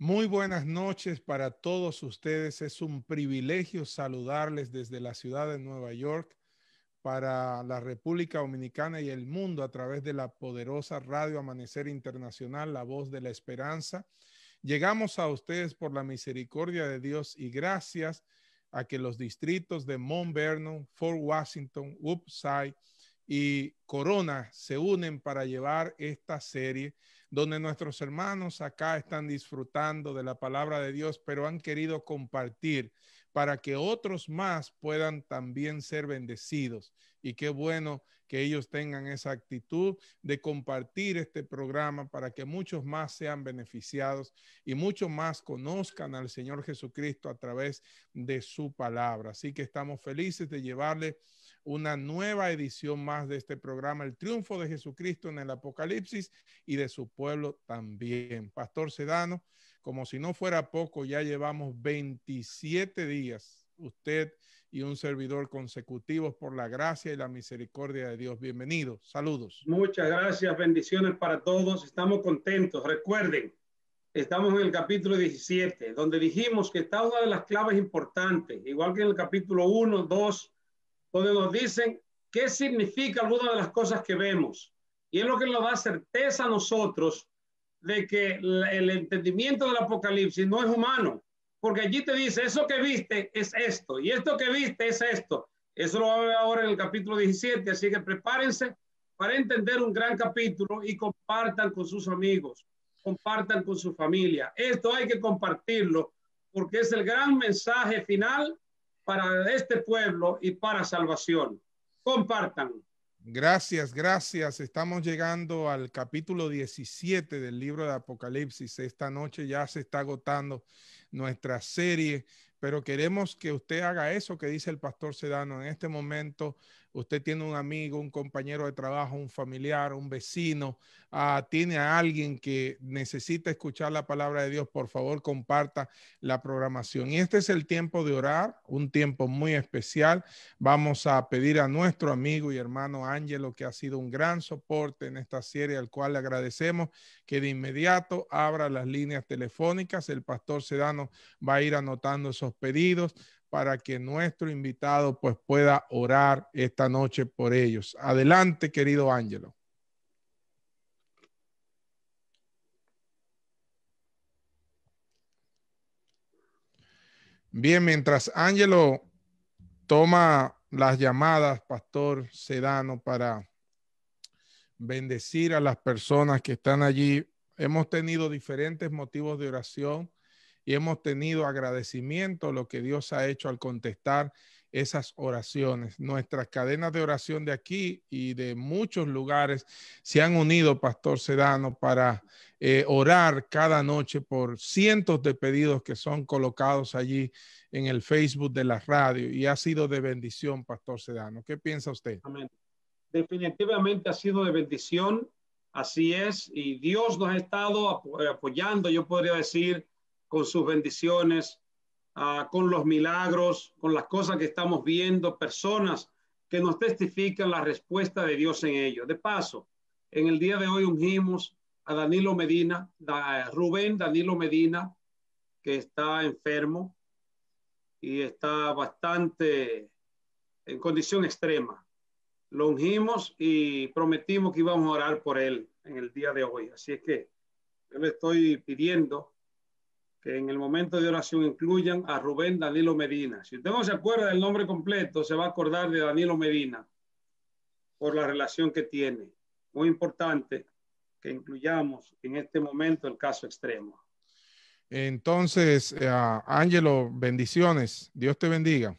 Muy buenas noches para todos ustedes. Es un privilegio saludarles desde la ciudad de Nueva York para la República Dominicana y el mundo a través de la poderosa Radio Amanecer Internacional, La Voz de la Esperanza. Llegamos a ustedes por la misericordia de Dios y gracias a que los distritos de Mount Vernon, Fort Washington, Woodside y Corona se unen para llevar esta serie donde nuestros hermanos acá están disfrutando de la palabra de Dios, pero han querido compartir para que otros más puedan también ser bendecidos. Y qué bueno que ellos tengan esa actitud de compartir este programa para que muchos más sean beneficiados y muchos más conozcan al Señor Jesucristo a través de su palabra. Así que estamos felices de llevarle una nueva edición más de este programa, El Triunfo de Jesucristo en el Apocalipsis y de su pueblo también. Pastor Sedano, como si no fuera poco, ya llevamos 27 días, usted y un servidor consecutivos por la gracia y la misericordia de Dios. Bienvenido, saludos. Muchas gracias, bendiciones para todos, estamos contentos. Recuerden, estamos en el capítulo 17, donde dijimos que está una de las claves importantes, igual que en el capítulo 1, 2 donde nos dicen qué significa alguna de las cosas que vemos. Y es lo que nos da certeza a nosotros de que el entendimiento del Apocalipsis no es humano, porque allí te dice, eso que viste es esto, y esto que viste es esto. Eso lo va a ver ahora en el capítulo 17, así que prepárense para entender un gran capítulo y compartan con sus amigos, compartan con su familia. Esto hay que compartirlo porque es el gran mensaje final para este pueblo y para salvación. Compartan. Gracias, gracias. Estamos llegando al capítulo 17 del libro de Apocalipsis. Esta noche ya se está agotando nuestra serie, pero queremos que usted haga eso que dice el pastor Sedano en este momento usted tiene un amigo, un compañero de trabajo, un familiar, un vecino, ah, tiene a alguien que necesita escuchar la palabra de Dios, por favor comparta la programación. Y este es el tiempo de orar, un tiempo muy especial. Vamos a pedir a nuestro amigo y hermano Ángelo, que ha sido un gran soporte en esta serie, al cual le agradecemos, que de inmediato abra las líneas telefónicas. El pastor Sedano va a ir anotando esos pedidos para que nuestro invitado pues pueda orar esta noche por ellos. Adelante, querido Ángelo. Bien, mientras Ángelo toma las llamadas, Pastor Sedano, para bendecir a las personas que están allí, hemos tenido diferentes motivos de oración y hemos tenido agradecimiento lo que Dios ha hecho al contestar esas oraciones. Nuestras cadenas de oración de aquí y de muchos lugares se han unido, Pastor Sedano, para eh, orar cada noche por cientos de pedidos que son colocados allí en el Facebook de la radio y ha sido de bendición, Pastor Sedano. ¿Qué piensa usted? Definitivamente ha sido de bendición, así es, y Dios nos ha estado eh, apoyando, yo podría decir, con sus bendiciones, ah, con los milagros, con las cosas que estamos viendo, personas que nos testifican la respuesta de Dios en ello. De paso, en el día de hoy ungimos a Danilo Medina, Rubén Danilo Medina, que está enfermo y está bastante en condición extrema. Lo ungimos y prometimos que íbamos a orar por él en el día de hoy. Así es que yo le estoy pidiendo que en el momento de oración incluyan a Rubén Danilo Medina. Si usted no se acuerda del nombre completo, se va a acordar de Danilo Medina por la relación que tiene. Muy importante que incluyamos en este momento el caso extremo. Entonces, eh, Ángelo, bendiciones. Dios te bendiga.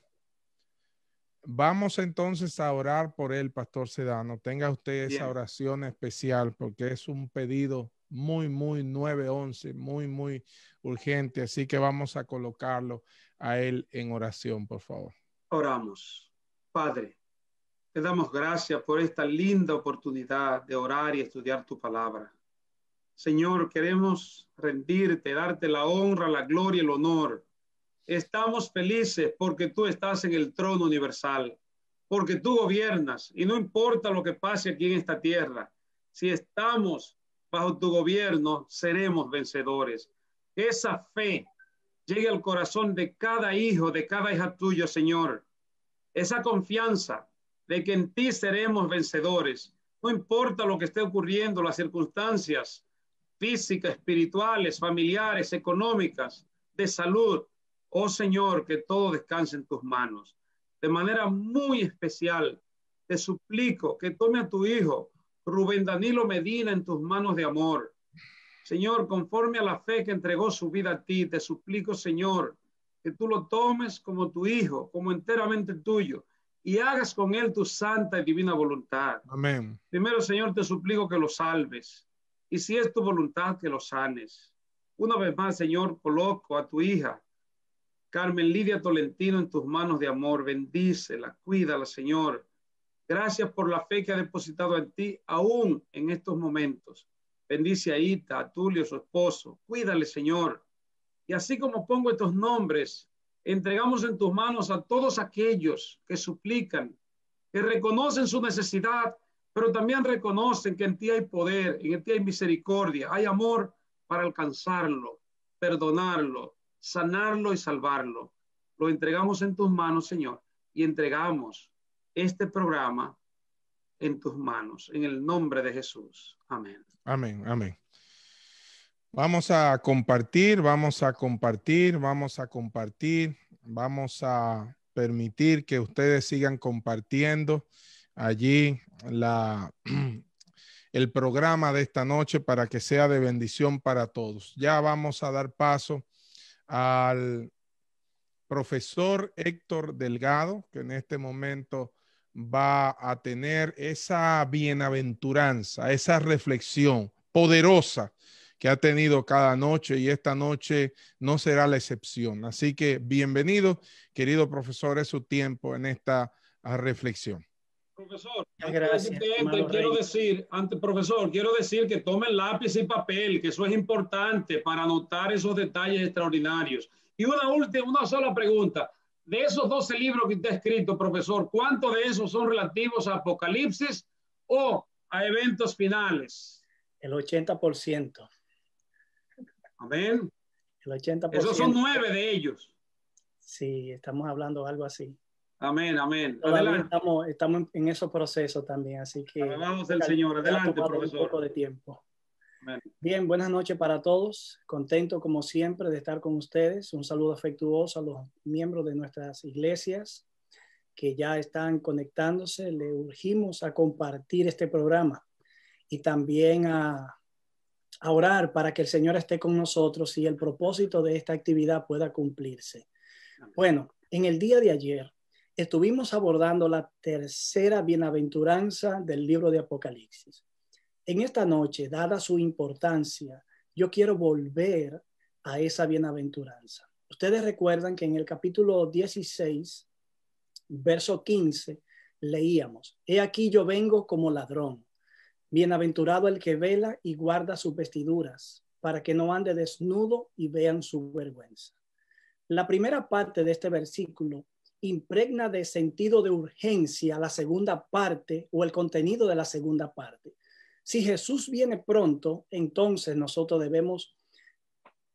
Vamos entonces a orar por él, Pastor Sedano. Tenga usted esa oración especial porque es un pedido muy, muy 9-11, muy, muy urgente. Así que vamos a colocarlo a él en oración, por favor. Oramos. Padre, te damos gracias por esta linda oportunidad de orar y estudiar tu palabra. Señor, queremos rendirte, darte la honra, la gloria, y el honor. Estamos felices porque tú estás en el trono universal, porque tú gobiernas y no importa lo que pase aquí en esta tierra. Si estamos bajo tu gobierno seremos vencedores. esa fe llegue al corazón de cada hijo, de cada hija tuyo, Señor. Esa confianza de que en ti seremos vencedores. No importa lo que esté ocurriendo, las circunstancias físicas, espirituales, familiares, económicas, de salud. Oh Señor, que todo descanse en tus manos. De manera muy especial, te suplico que tome a tu hijo Rubén Danilo Medina en tus manos de amor. Señor, conforme a la fe que entregó su vida a ti, te suplico, Señor, que tú lo tomes como tu hijo, como enteramente tuyo, y hagas con él tu santa y divina voluntad. Amén. Primero, Señor, te suplico que lo salves, y si es tu voluntad, que lo sanes. Una vez más, Señor, coloco a tu hija, Carmen Lidia Tolentino, en tus manos de amor. Bendícela, cuídala, Señor. Gracias por la fe que ha depositado en ti, aún en estos momentos. Bendice a Ita, a Tulio, su esposo. Cuídale, Señor. Y así como pongo estos nombres, entregamos en tus manos a todos aquellos que suplican, que reconocen su necesidad, pero también reconocen que en ti hay poder, en ti hay misericordia, hay amor para alcanzarlo, perdonarlo, sanarlo y salvarlo. Lo entregamos en tus manos, Señor, y entregamos este programa en tus manos, en el nombre de Jesús. Amén. Amén, amén. Vamos a compartir, vamos a compartir, vamos a compartir, vamos a permitir que ustedes sigan compartiendo allí la, el programa de esta noche para que sea de bendición para todos. Ya vamos a dar paso al profesor Héctor Delgado, que en este momento va a tener esa bienaventuranza, esa reflexión poderosa que ha tenido cada noche y esta noche no será la excepción. Así que bienvenido, querido profesor, es su tiempo en esta ah, reflexión. Profesor, Gracias, quiero decir, profesor, quiero decir que tomen lápiz y papel, que eso es importante para anotar esos detalles extraordinarios. Y una última, una sola pregunta de esos 12 libros que usted ha escrito, profesor, ¿cuántos de esos son relativos a Apocalipsis o a eventos finales? El 80%. Amén. El 80%. Esos son nueve de ellos. Sí, estamos hablando algo así. Amén, amén. Adelante. Estamos, en esos procesos también, así que... Vamos el Señor. Adelante, profesor. Un poco de tiempo. Bien, buenas noches para todos. Contento como siempre de estar con ustedes. Un saludo afectuoso a los miembros de nuestras iglesias que ya están conectándose. Le urgimos a compartir este programa y también a, a orar para que el Señor esté con nosotros y el propósito de esta actividad pueda cumplirse. Bueno, en el día de ayer estuvimos abordando la tercera bienaventuranza del libro de Apocalipsis. En esta noche, dada su importancia, yo quiero volver a esa bienaventuranza. Ustedes recuerdan que en el capítulo 16, verso 15, leíamos, He aquí yo vengo como ladrón. Bienaventurado el que vela y guarda sus vestiduras, para que no ande desnudo y vean su vergüenza. La primera parte de este versículo impregna de sentido de urgencia la segunda parte o el contenido de la segunda parte. Si Jesús viene pronto, entonces nosotros debemos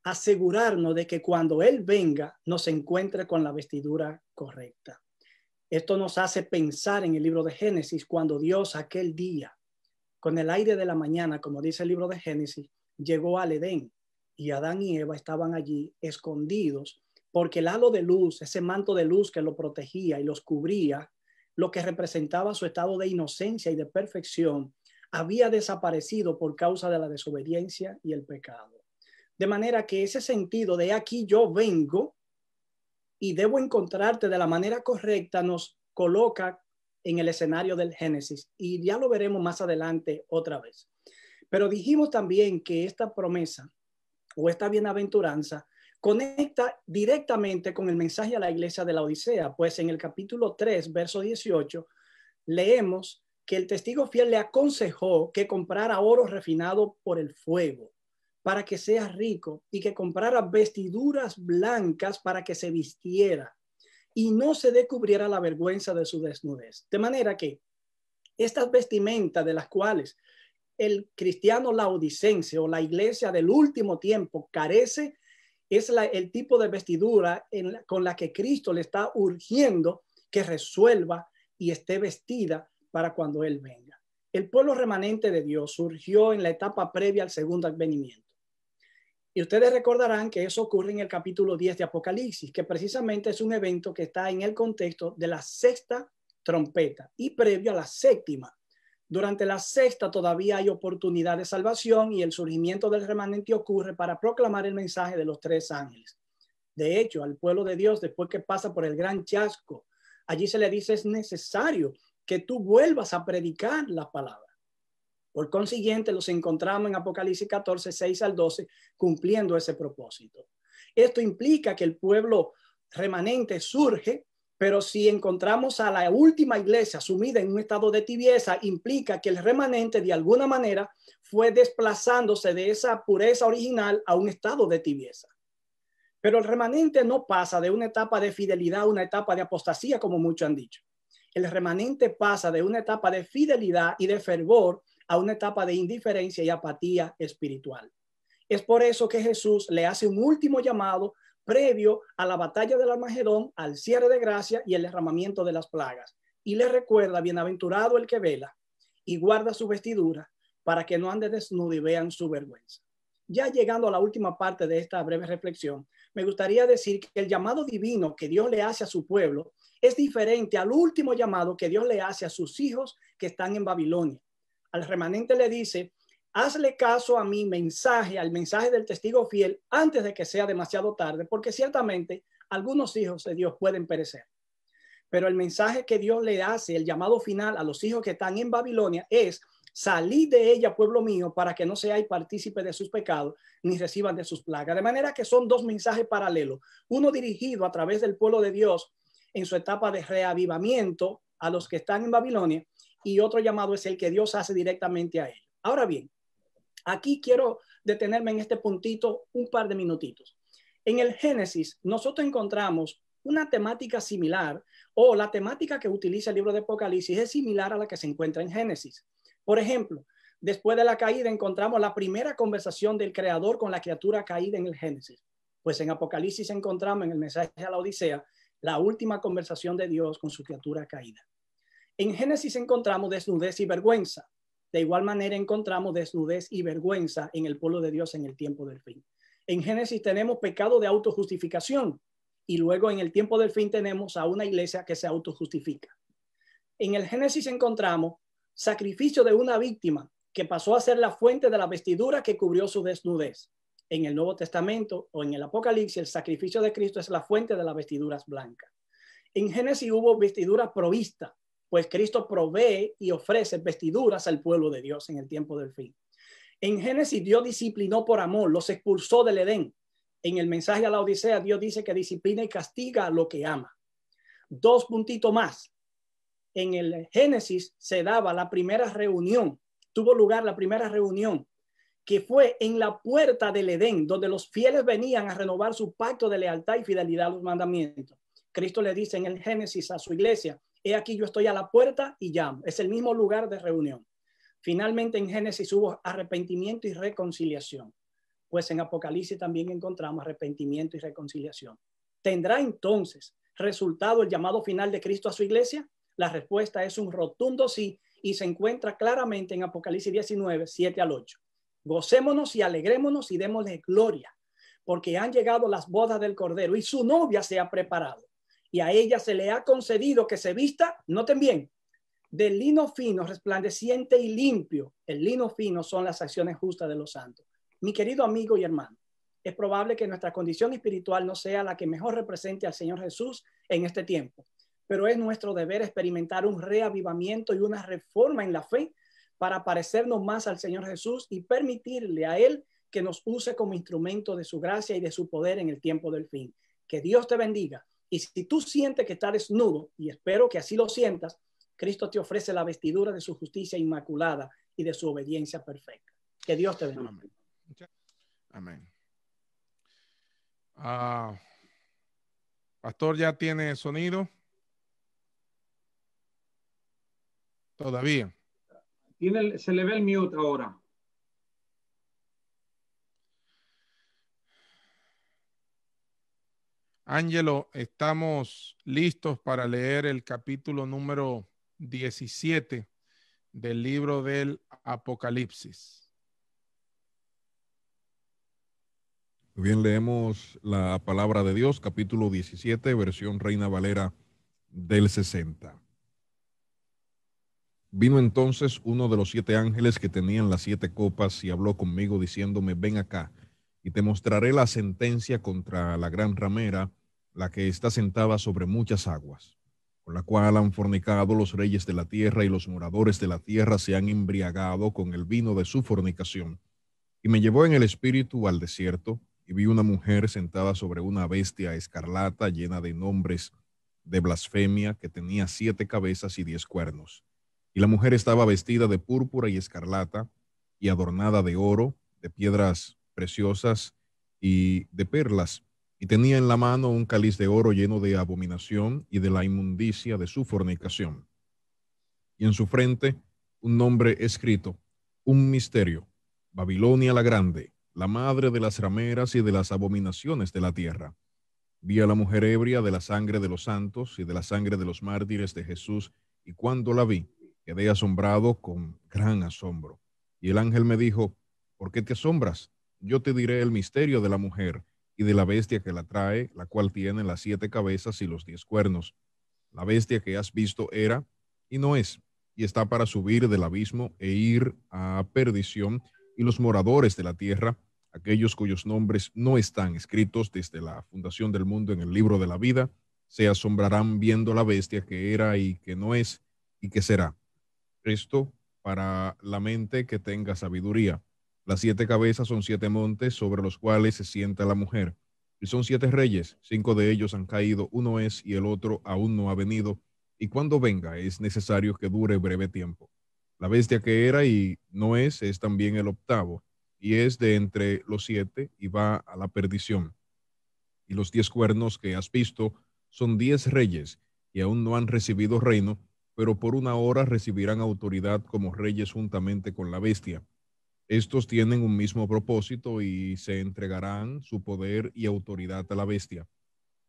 asegurarnos de que cuando Él venga nos encuentre con la vestidura correcta. Esto nos hace pensar en el libro de Génesis, cuando Dios aquel día, con el aire de la mañana, como dice el libro de Génesis, llegó al Edén y Adán y Eva estaban allí escondidos porque el halo de luz, ese manto de luz que lo protegía y los cubría, lo que representaba su estado de inocencia y de perfección, había desaparecido por causa de la desobediencia y el pecado. De manera que ese sentido de aquí yo vengo y debo encontrarte de la manera correcta nos coloca en el escenario del Génesis y ya lo veremos más adelante otra vez. Pero dijimos también que esta promesa o esta bienaventuranza conecta directamente con el mensaje a la iglesia de la Odisea, pues en el capítulo 3, verso 18, leemos que el testigo fiel le aconsejó que comprara oro refinado por el fuego para que sea rico y que comprara vestiduras blancas para que se vistiera y no se descubriera la vergüenza de su desnudez. De manera que estas vestimentas de las cuales el cristiano laodicense o la iglesia del último tiempo carece es el tipo de vestidura con la que Cristo le está urgiendo que resuelva y esté vestida para cuando Él venga. El pueblo remanente de Dios surgió en la etapa previa al segundo advenimiento. Y ustedes recordarán que eso ocurre en el capítulo 10 de Apocalipsis, que precisamente es un evento que está en el contexto de la sexta trompeta y previo a la séptima. Durante la sexta todavía hay oportunidad de salvación y el surgimiento del remanente ocurre para proclamar el mensaje de los tres ángeles. De hecho, al pueblo de Dios, después que pasa por el gran chasco, allí se le dice es necesario que tú vuelvas a predicar la palabra. Por consiguiente, los encontramos en Apocalipsis 14, 6 al 12, cumpliendo ese propósito. Esto implica que el pueblo remanente surge, pero si encontramos a la última iglesia sumida en un estado de tibieza, implica que el remanente de alguna manera fue desplazándose de esa pureza original a un estado de tibieza. Pero el remanente no pasa de una etapa de fidelidad a una etapa de apostasía, como muchos han dicho el remanente pasa de una etapa de fidelidad y de fervor a una etapa de indiferencia y apatía espiritual. Es por eso que Jesús le hace un último llamado previo a la batalla del Armagedón, al cierre de gracia y el derramamiento de las plagas. Y le recuerda, bienaventurado el que vela y guarda su vestidura para que no ande desnudo y vean su vergüenza. Ya llegando a la última parte de esta breve reflexión, me gustaría decir que el llamado divino que Dios le hace a su pueblo es diferente al último llamado que Dios le hace a sus hijos que están en Babilonia. Al remanente le dice, hazle caso a mi mensaje, al mensaje del testigo fiel, antes de que sea demasiado tarde, porque ciertamente algunos hijos de Dios pueden perecer. Pero el mensaje que Dios le hace, el llamado final a los hijos que están en Babilonia, es salí de ella, pueblo mío, para que no seáis partícipe de sus pecados, ni reciban de sus plagas. De manera que son dos mensajes paralelos. Uno dirigido a través del pueblo de Dios en su etapa de reavivamiento a los que están en Babilonia, y otro llamado es el que Dios hace directamente a él Ahora bien, aquí quiero detenerme en este puntito un par de minutitos. En el Génesis, nosotros encontramos una temática similar o la temática que utiliza el libro de Apocalipsis es similar a la que se encuentra en Génesis. Por ejemplo, después de la caída encontramos la primera conversación del creador con la criatura caída en el Génesis. Pues en Apocalipsis encontramos en el mensaje a la Odisea la última conversación de Dios con su criatura caída. En Génesis encontramos desnudez y vergüenza. De igual manera encontramos desnudez y vergüenza en el pueblo de Dios en el tiempo del fin. En Génesis tenemos pecado de autojustificación y luego en el tiempo del fin tenemos a una iglesia que se autojustifica. En el Génesis encontramos sacrificio de una víctima que pasó a ser la fuente de la vestidura que cubrió su desnudez. En el Nuevo Testamento o en el Apocalipsis, el sacrificio de Cristo es la fuente de las vestiduras blancas. En Génesis hubo vestidura provista, pues Cristo provee y ofrece vestiduras al pueblo de Dios en el tiempo del fin. En Génesis Dios disciplinó por amor, los expulsó del Edén. En el mensaje a la Odisea Dios dice que disciplina y castiga a lo que ama. Dos puntitos más en el Génesis se daba la primera reunión, tuvo lugar la primera reunión, que fue en la puerta del Edén, donde los fieles venían a renovar su pacto de lealtad y fidelidad a los mandamientos. Cristo le dice en el Génesis a su iglesia, he aquí yo estoy a la puerta y llamo. Es el mismo lugar de reunión. Finalmente en Génesis hubo arrepentimiento y reconciliación, pues en Apocalipsis también encontramos arrepentimiento y reconciliación. ¿Tendrá entonces resultado el llamado final de Cristo a su iglesia? La respuesta es un rotundo sí y se encuentra claramente en Apocalipsis 19, 7 al 8. Gocémonos y alegrémonos y démosle gloria, porque han llegado las bodas del Cordero y su novia se ha preparado. Y a ella se le ha concedido que se vista, noten bien, del lino fino, resplandeciente y limpio. El lino fino son las acciones justas de los santos. Mi querido amigo y hermano, es probable que nuestra condición espiritual no sea la que mejor represente al Señor Jesús en este tiempo pero es nuestro deber experimentar un reavivamiento y una reforma en la fe para parecernos más al Señor Jesús y permitirle a Él que nos use como instrumento de su gracia y de su poder en el tiempo del fin. Que Dios te bendiga. Y si tú sientes que estás desnudo, y espero que así lo sientas, Cristo te ofrece la vestidura de su justicia inmaculada y de su obediencia perfecta. Que Dios te bendiga. Amén. Ah, pastor, ¿ya tiene sonido? Todavía. se le ve el mute ahora. Ángelo, estamos listos para leer el capítulo número 17 del libro del Apocalipsis. Bien, leemos la palabra de Dios, capítulo 17, versión Reina Valera del 60. Vino entonces uno de los siete ángeles que tenían las siete copas y habló conmigo diciéndome, ven acá y te mostraré la sentencia contra la gran ramera, la que está sentada sobre muchas aguas, con la cual han fornicado los reyes de la tierra y los moradores de la tierra se han embriagado con el vino de su fornicación. Y me llevó en el espíritu al desierto y vi una mujer sentada sobre una bestia escarlata llena de nombres de blasfemia que tenía siete cabezas y diez cuernos y la mujer estaba vestida de púrpura y escarlata y adornada de oro, de piedras preciosas y de perlas. Y tenía en la mano un cáliz de oro lleno de abominación y de la inmundicia de su fornicación. Y en su frente un nombre escrito, un misterio, Babilonia la Grande, la madre de las rameras y de las abominaciones de la tierra. Vi a la mujer ebria de la sangre de los santos y de la sangre de los mártires de Jesús, y cuando la vi, Quedé asombrado con gran asombro. Y el ángel me dijo, ¿por qué te asombras? Yo te diré el misterio de la mujer y de la bestia que la trae, la cual tiene las siete cabezas y los diez cuernos. La bestia que has visto era y no es, y está para subir del abismo e ir a perdición, y los moradores de la tierra, aquellos cuyos nombres no están escritos desde la fundación del mundo en el libro de la vida, se asombrarán viendo la bestia que era y que no es y que será. Esto para la mente que tenga sabiduría. Las siete cabezas son siete montes sobre los cuales se sienta la mujer. Y son siete reyes, cinco de ellos han caído, uno es y el otro aún no ha venido. Y cuando venga es necesario que dure breve tiempo. La bestia que era y no es es también el octavo, y es de entre los siete y va a la perdición. Y los diez cuernos que has visto son diez reyes y aún no han recibido reino pero por una hora recibirán autoridad como reyes juntamente con la bestia. Estos tienen un mismo propósito y se entregarán su poder y autoridad a la bestia.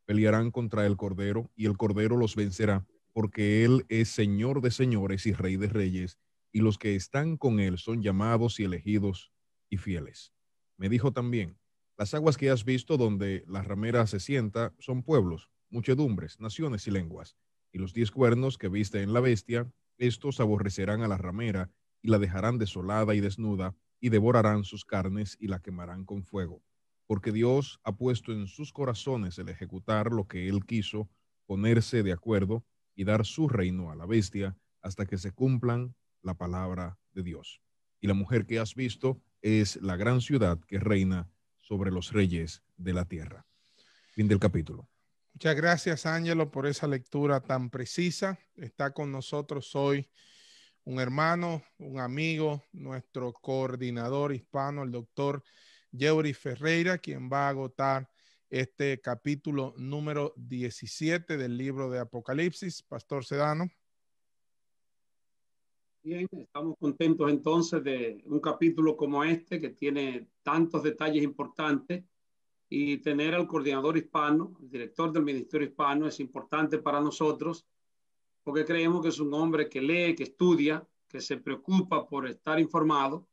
Pelearán contra el Cordero y el Cordero los vencerá, porque Él es Señor de señores y Rey de reyes, y los que están con Él son llamados y elegidos y fieles. Me dijo también, las aguas que has visto donde la ramera se sienta son pueblos, muchedumbres, naciones y lenguas y los diez cuernos que viste en la bestia, estos aborrecerán a la ramera y la dejarán desolada y desnuda, y devorarán sus carnes y la quemarán con fuego. Porque Dios ha puesto en sus corazones el ejecutar lo que Él quiso, ponerse de acuerdo y dar su reino a la bestia hasta que se cumplan la palabra de Dios. Y la mujer que has visto es la gran ciudad que reina sobre los reyes de la tierra. Fin del capítulo. Muchas gracias, Ángelo, por esa lectura tan precisa. Está con nosotros hoy un hermano, un amigo, nuestro coordinador hispano, el doctor Yeuri Ferreira, quien va a agotar este capítulo número 17 del libro de Apocalipsis. Pastor Sedano. Bien, estamos contentos entonces de un capítulo como este que tiene tantos detalles importantes y tener al coordinador hispano, el director del Ministerio Hispano, es importante para nosotros porque creemos que es un hombre que lee, que estudia, que se preocupa por estar informado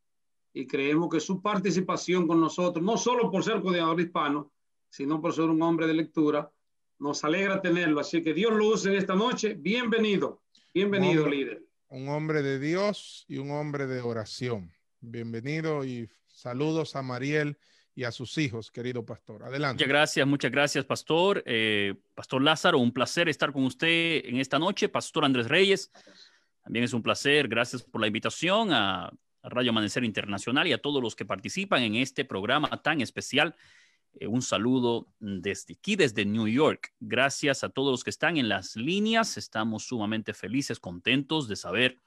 y creemos que su participación con nosotros, no solo por ser coordinador hispano, sino por ser un hombre de lectura, nos alegra tenerlo. Así que Dios lo use en esta noche. Bienvenido, bienvenido líder. Un hombre de Dios y un hombre de oración. Bienvenido y saludos a Mariel y a sus hijos, querido pastor. Adelante. Muchas gracias, muchas gracias, pastor. Eh, pastor Lázaro, un placer estar con usted en esta noche. Pastor Andrés Reyes, también es un placer. Gracias por la invitación a, Radio Amanecer Internacional y a todos los que participan en este programa tan especial. Eh, un saludo desde aquí, desde New York. Gracias a todos los que están en las líneas. Estamos sumamente felices, contentos de saber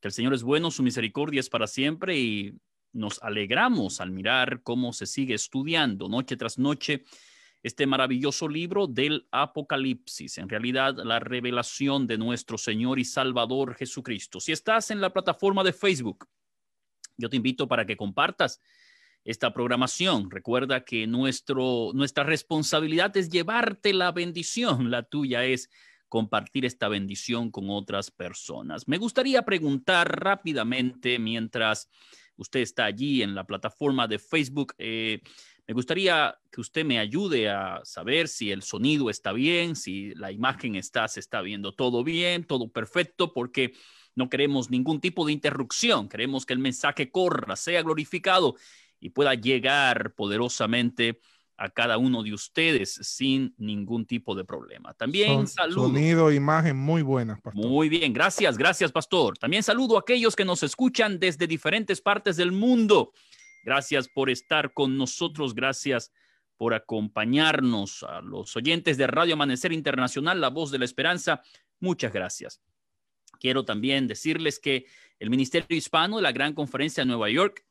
que el Señor es bueno, su misericordia es para siempre y nos alegramos al mirar cómo se sigue estudiando noche tras noche este maravilloso libro del Apocalipsis, en realidad la revelación de nuestro Señor y Salvador Jesucristo. Si estás en la plataforma de Facebook, yo te invito para que compartas esta programación. Recuerda que nuestro, nuestra responsabilidad es llevarte la bendición, la tuya es compartir esta bendición con otras personas. Me gustaría preguntar rápidamente mientras usted está allí en la plataforma de Facebook. Eh, me gustaría que usted me ayude a saber si el sonido está bien, si la imagen está, se está viendo todo bien, todo perfecto, porque no queremos ningún tipo de interrupción. Queremos que el mensaje corra, sea glorificado y pueda llegar poderosamente a cada uno de ustedes sin ningún tipo de problema. También saludo. Sonido, imagen muy buenas, pastor. Muy bien, gracias, gracias, pastor. También saludo a aquellos que nos escuchan desde diferentes partes del mundo. Gracias por estar con nosotros, gracias por acompañarnos a los oyentes de Radio Amanecer Internacional, La Voz de la Esperanza. Muchas gracias. Quiero también decirles que el Ministerio Hispano de la Gran Conferencia de Nueva York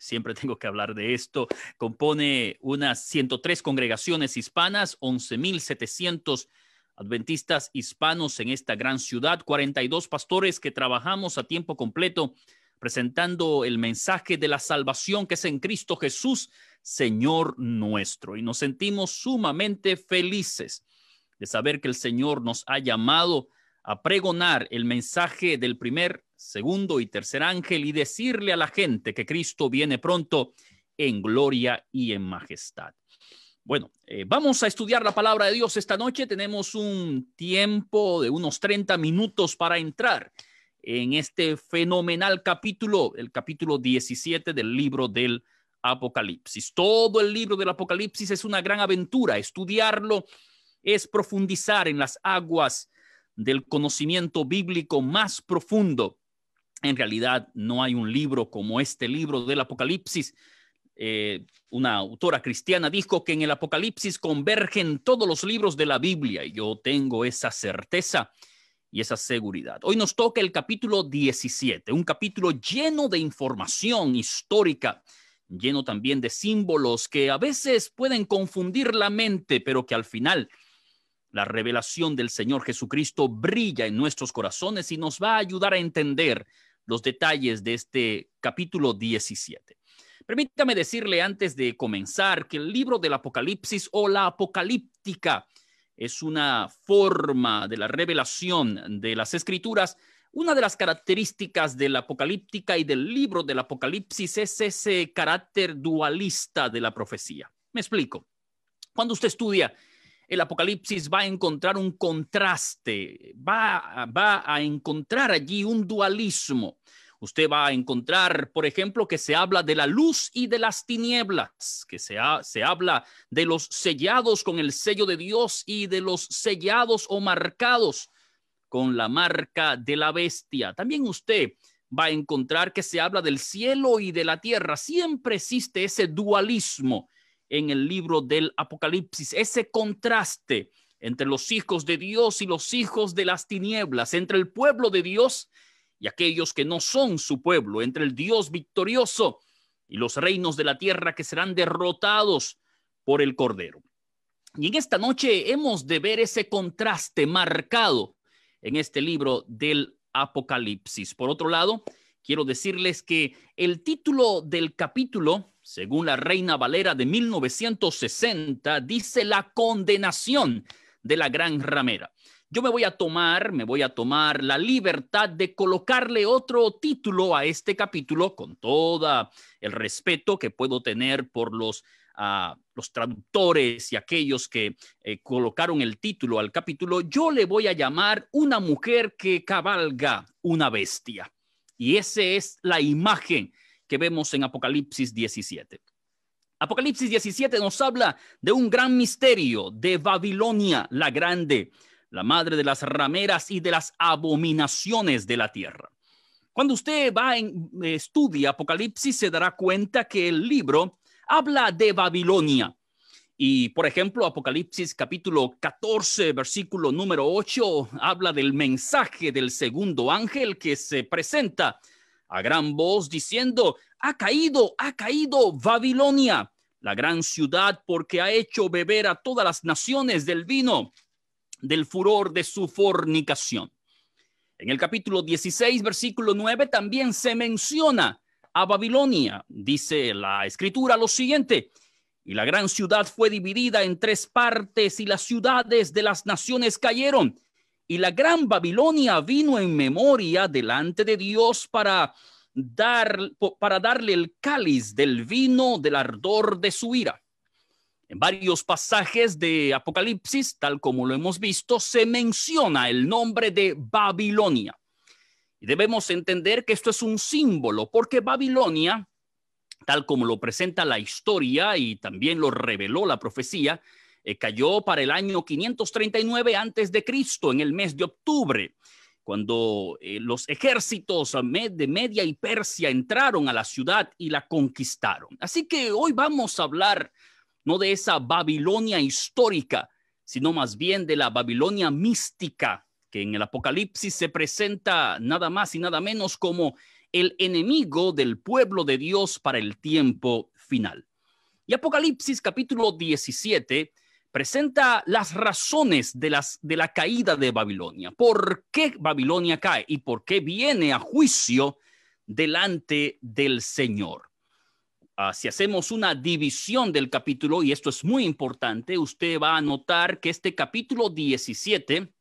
siempre tengo que hablar de esto, compone unas 103 congregaciones hispanas, 11.700 adventistas hispanos en esta gran ciudad, 42 pastores que trabajamos a tiempo completo presentando el mensaje de la salvación que es en Cristo Jesús, Señor nuestro. Y nos sentimos sumamente felices de saber que el Señor nos ha llamado a pregonar el mensaje del primer segundo y tercer ángel y decirle a la gente que Cristo viene pronto en gloria y en majestad. Bueno, eh, vamos a estudiar la palabra de Dios esta noche. Tenemos un tiempo de unos 30 minutos para entrar en este fenomenal capítulo, el capítulo 17 del libro del Apocalipsis. Todo el libro del Apocalipsis es una gran aventura. Estudiarlo es profundizar en las aguas del conocimiento bíblico más profundo en realidad no hay un libro como este libro del Apocalipsis. Eh, una autora cristiana dijo que en el Apocalipsis convergen todos los libros de la Biblia. y Yo tengo esa certeza y esa seguridad. Hoy nos toca el capítulo 17, un capítulo lleno de información histórica, lleno también de símbolos que a veces pueden confundir la mente, pero que al final la revelación del Señor Jesucristo brilla en nuestros corazones y nos va a ayudar a entender los detalles de este capítulo 17. Permítame decirle antes de comenzar que el libro del Apocalipsis o la apocalíptica es una forma de la revelación de las escrituras. Una de las características de la apocalíptica y del libro del Apocalipsis es ese carácter dualista de la profecía. Me explico. Cuando usted estudia el Apocalipsis va a encontrar un contraste, va, va a encontrar allí un dualismo. Usted va a encontrar, por ejemplo, que se habla de la luz y de las tinieblas, que se, se, habla de los sellados con el sello de Dios y de los sellados o marcados con la marca de la bestia. También usted va a encontrar que se habla del cielo y de la tierra. Siempre existe ese dualismo en el libro del Apocalipsis. Ese contraste entre los hijos de Dios y los hijos de las tinieblas, entre el pueblo de Dios y aquellos que no son su pueblo, entre el Dios victorioso y los reinos de la tierra que serán derrotados por el Cordero. Y en esta noche hemos de ver ese contraste marcado en este libro del Apocalipsis. Por otro lado, quiero decirles que el título del capítulo según la Reina Valera de 1960, dice la condenación de la gran ramera. Yo me voy a tomar, me voy a tomar la libertad de colocarle otro título a este capítulo con todo el respeto que puedo tener por los, ah, los traductores y aquellos que eh, colocaron el título al capítulo. Yo le voy a llamar una mujer que cabalga una bestia. Y esa es la imagen que vemos en Apocalipsis 17. Apocalipsis 17 nos habla de un gran misterio de Babilonia la Grande, la madre de las rameras y de las abominaciones de la tierra. Cuando usted va en estudia Apocalipsis se dará cuenta que el libro habla de Babilonia. Y por ejemplo, Apocalipsis capítulo 14, versículo número 8, habla del mensaje del segundo ángel que se presenta a gran voz diciendo, ha caído, ha caído Babilonia, la gran ciudad, porque ha hecho beber a todas las naciones del vino, del furor de su fornicación. En el capítulo 16, versículo 9, también se menciona a Babilonia. Dice la escritura lo siguiente, y la gran ciudad fue dividida en tres partes y las ciudades de las naciones cayeron y la gran Babilonia vino en memoria delante de Dios para, dar, para darle el cáliz del vino del ardor de su ira. En varios pasajes de Apocalipsis, tal como lo hemos visto, se menciona el nombre de Babilonia. Y debemos entender que esto es un símbolo, porque Babilonia, tal como lo presenta la historia y también lo reveló la profecía, eh, cayó para el año 539 antes de Cristo en el mes de octubre, cuando eh, los ejércitos de Media y Persia entraron a la ciudad y la conquistaron. Así que hoy vamos a hablar no de esa Babilonia histórica, sino más bien de la Babilonia mística, que en el Apocalipsis se presenta nada más y nada menos como el enemigo del pueblo de Dios para el tiempo final. Y Apocalipsis capítulo 17 presenta las razones de, las, de la caída de Babilonia, por qué Babilonia cae y por qué viene a juicio delante del Señor. Ah, si hacemos una división del capítulo, y esto es muy importante, usted va a notar que este capítulo 17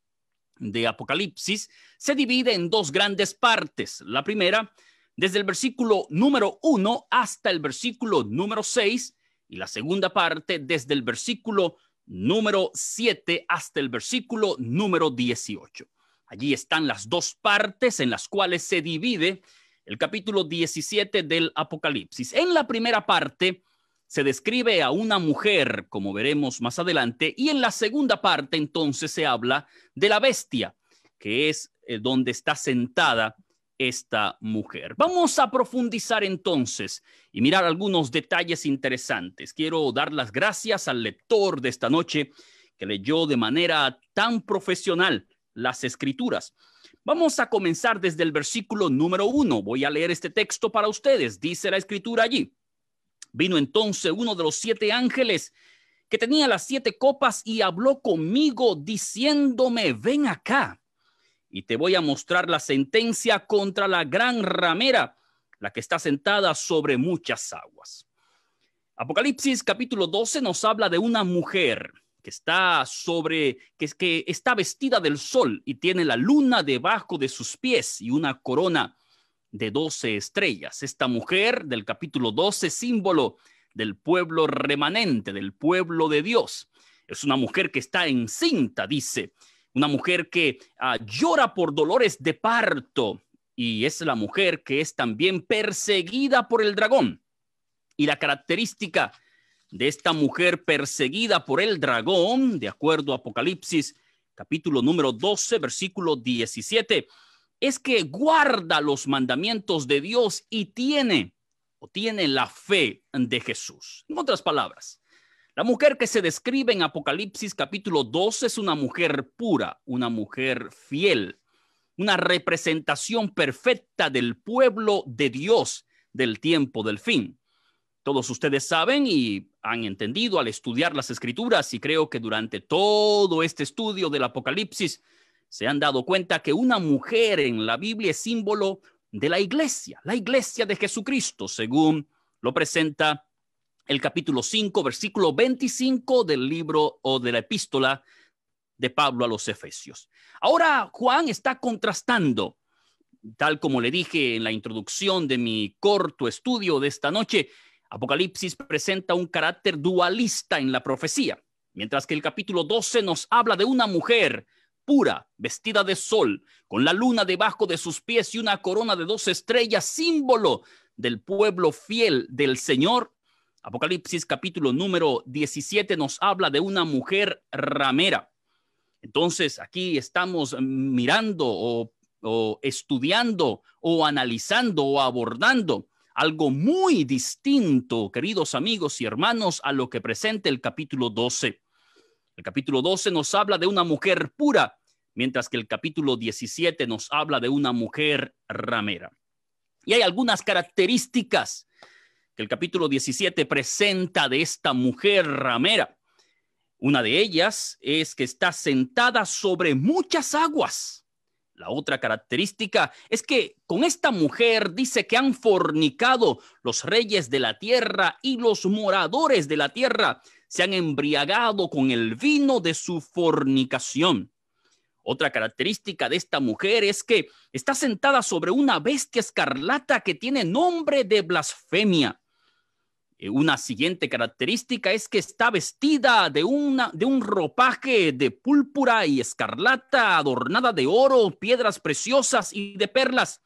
de Apocalipsis se divide en dos grandes partes. La primera, desde el versículo número 1 hasta el versículo número 6, y la segunda parte, desde el versículo número 7 hasta el versículo número 18. Allí están las dos partes en las cuales se divide el capítulo 17 del Apocalipsis. En la primera parte se describe a una mujer, como veremos más adelante, y en la segunda parte entonces se habla de la bestia, que es eh, donde está sentada esta mujer. Vamos a profundizar entonces y mirar algunos detalles interesantes. Quiero dar las gracias al lector de esta noche que leyó de manera tan profesional las escrituras. Vamos a comenzar desde el versículo número uno. Voy a leer este texto para ustedes. Dice la escritura allí. Vino entonces uno de los siete ángeles que tenía las siete copas y habló conmigo diciéndome, ven acá y te voy a mostrar la sentencia contra la gran ramera, la que está sentada sobre muchas aguas. Apocalipsis capítulo 12 nos habla de una mujer que está sobre, que, es, que está vestida del sol y tiene la luna debajo de sus pies y una corona de 12 estrellas. Esta mujer del capítulo 12, símbolo del pueblo remanente, del pueblo de Dios. Es una mujer que está encinta, dice, una mujer que ah, llora por dolores de parto y es la mujer que es también perseguida por el dragón. Y la característica de esta mujer perseguida por el dragón, de acuerdo a Apocalipsis capítulo número 12, versículo 17, es que guarda los mandamientos de Dios y tiene o tiene la fe de Jesús. En otras palabras, la mujer que se describe en Apocalipsis capítulo 2 es una mujer pura, una mujer fiel, una representación perfecta del pueblo de Dios del tiempo del fin. Todos ustedes saben y han entendido al estudiar las escrituras y creo que durante todo este estudio del Apocalipsis se han dado cuenta que una mujer en la Biblia es símbolo de la iglesia, la iglesia de Jesucristo, según lo presenta el capítulo 5, versículo 25 del libro o de la epístola de Pablo a los Efesios. Ahora Juan está contrastando, tal como le dije en la introducción de mi corto estudio de esta noche, Apocalipsis presenta un carácter dualista en la profecía, mientras que el capítulo 12 nos habla de una mujer pura, vestida de sol, con la luna debajo de sus pies y una corona de dos estrellas, símbolo del pueblo fiel del Señor Apocalipsis capítulo número 17 nos habla de una mujer ramera. Entonces aquí estamos mirando o, estudiando o analizando o abordando algo muy distinto, queridos amigos y hermanos, a lo que presenta el capítulo 12. El capítulo 12 nos habla de una mujer pura, mientras que el capítulo 17 nos habla de una mujer ramera. Y hay algunas características el capítulo 17 presenta de esta mujer ramera. Una de ellas es que está sentada sobre muchas aguas. La otra característica es que con esta mujer dice que han fornicado los reyes de la tierra y los moradores de la tierra se han embriagado con el vino de su fornicación. Otra característica de esta mujer es que está sentada sobre una bestia escarlata que tiene nombre de blasfemia. Eh, una siguiente característica es que está vestida de, un ropaje de púrpura y escarlata, adornada de oro, piedras preciosas y de perlas.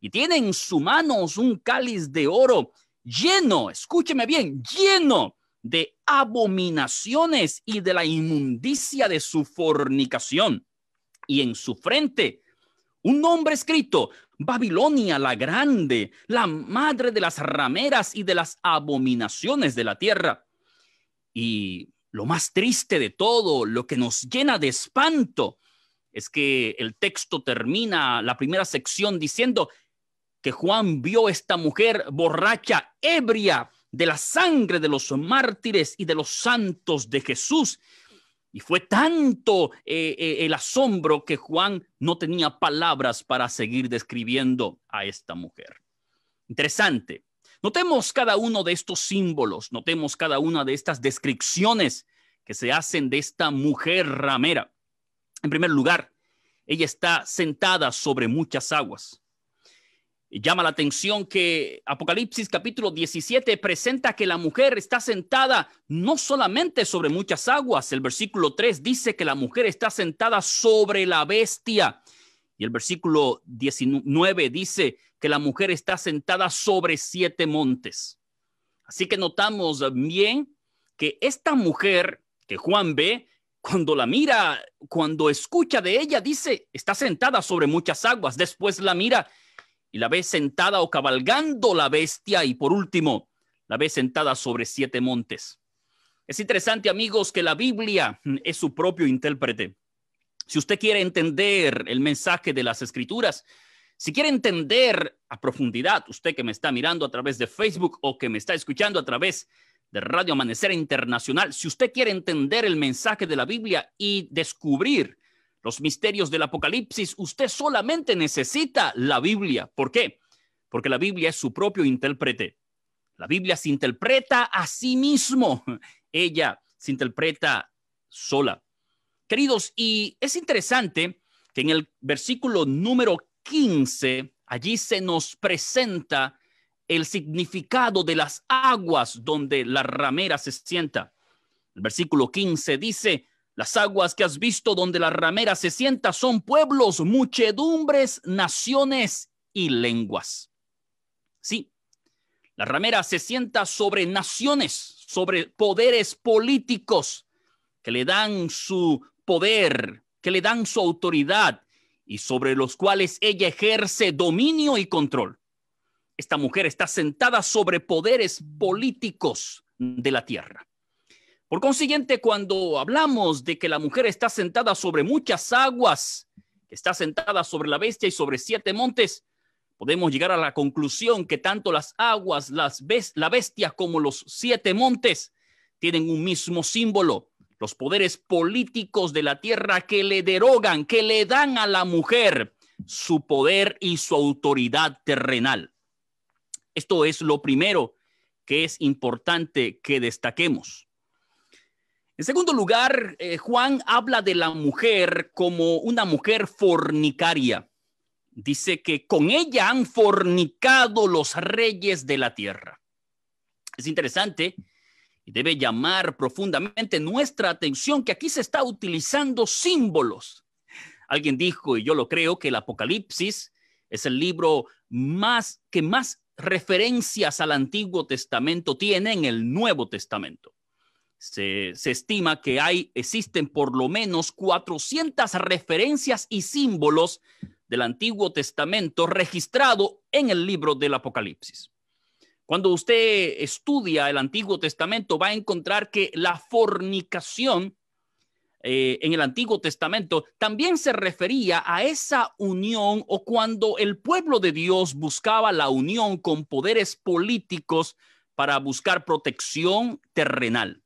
Y tiene en sus manos un cáliz de oro lleno, escúcheme bien, lleno de abominaciones y de la inmundicia de su fornicación. Y en su frente un nombre escrito, Babilonia la grande, la madre de las rameras y de las abominaciones de la tierra. Y lo más triste de todo, lo que nos llena de espanto, es que el texto termina la primera sección diciendo que Juan vio esta mujer borracha, ebria de la sangre de los mártires y de los santos de Jesús, y fue tanto eh, eh, el asombro que Juan no tenía palabras para seguir describiendo a esta mujer. Interesante. Notemos cada uno de estos símbolos, notemos cada una de estas descripciones que se hacen de esta mujer ramera. En primer lugar, ella está sentada sobre muchas aguas. Llama la atención que Apocalipsis capítulo 17 presenta que la mujer está sentada no solamente sobre muchas aguas, el versículo 3 dice que la mujer está sentada sobre la bestia y el versículo 19 dice que la mujer está sentada sobre siete montes. Así que notamos bien que esta mujer que Juan ve, cuando la mira, cuando escucha de ella, dice, está sentada sobre muchas aguas, después la mira y la ve sentada o cabalgando la bestia y por último, la ve sentada sobre siete montes. Es interesante, amigos, que la Biblia mm, es su propio intérprete. Si usted quiere entender el mensaje de las escrituras, si quiere entender a profundidad, usted que me está mirando a través de Facebook o que me está escuchando a través de Radio Amanecer Internacional, si usted quiere entender el mensaje de la Biblia y descubrir los misterios del Apocalipsis, usted solamente necesita la Biblia. ¿Por qué? Porque la Biblia es su propio intérprete. La Biblia se interpreta a sí mismo. Ella se interpreta sola. Queridos, y es interesante que en el versículo número 15, allí se nos presenta el significado de las aguas donde la ramera se sienta. El versículo 15 dice, las aguas que has visto donde la ramera se sienta son pueblos, muchedumbres, naciones y lenguas. Sí, la ramera se sienta sobre naciones, sobre poderes políticos que le dan su poder, que le dan su autoridad y sobre los cuales ella ejerce dominio y control. Esta mujer está sentada sobre poderes políticos de la tierra. Por consiguiente, cuando hablamos de que la mujer está sentada sobre muchas aguas, está sentada sobre la bestia y sobre siete montes, podemos llegar a la conclusión que tanto las aguas, las la bestia como los siete montes tienen un mismo símbolo, los poderes políticos de la tierra que le derogan, que le dan a la mujer su poder y su autoridad terrenal. Esto es lo primero que es importante que destaquemos. En segundo lugar, eh, Juan habla de la mujer como una mujer fornicaria. Dice que con ella han fornicado los reyes de la tierra. Es interesante y debe llamar profundamente nuestra atención que aquí se está utilizando símbolos. Alguien dijo, y yo lo creo, que el Apocalipsis es el libro más que más referencias al Antiguo Testamento tiene en el Nuevo Testamento. Se, estima que hay, existen por lo menos 400 referencias y símbolos del Antiguo Testamento registrado en el libro del Apocalipsis. Cuando usted estudia el Antiguo Testamento va a encontrar que la fornicación eh, en el Antiguo Testamento también se refería a esa unión o cuando el pueblo de Dios buscaba la unión con poderes políticos para buscar protección terrenal.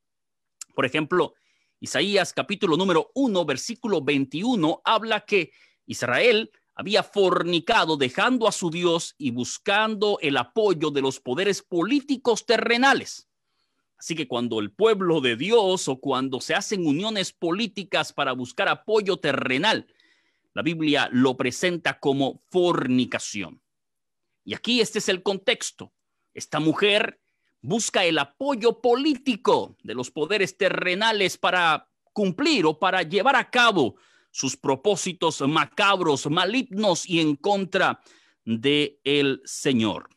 Por ejemplo, Isaías capítulo número 1, versículo 21, habla que Israel había fornicado dejando a su Dios y buscando el apoyo de los poderes políticos terrenales. Así que cuando el pueblo de Dios o cuando se hacen uniones políticas para buscar apoyo terrenal, la Biblia lo presenta como fornicación. Y aquí este es el contexto. Esta mujer busca el apoyo político de los poderes terrenales para cumplir o para llevar a cabo sus propósitos macabros, malignos y en contra de el Señor.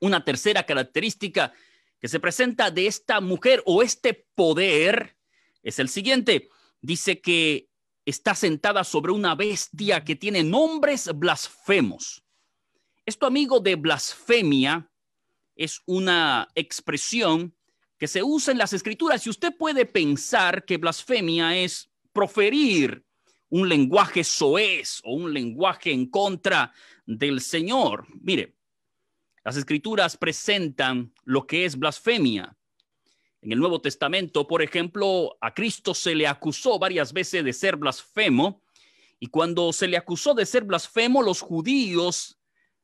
Una tercera característica que se presenta de esta mujer o este poder es el siguiente. Dice que está sentada sobre una bestia que tiene nombres blasfemos. Esto, amigo, de blasfemia es una expresión que se usa en las escrituras. Y usted puede pensar que blasfemia es proferir un lenguaje soez o un lenguaje en contra del Señor. Mire, las escrituras presentan lo que es blasfemia. En el Nuevo Testamento, por ejemplo, a Cristo se le acusó varias veces de ser blasfemo. Y cuando se le acusó de ser blasfemo, los judíos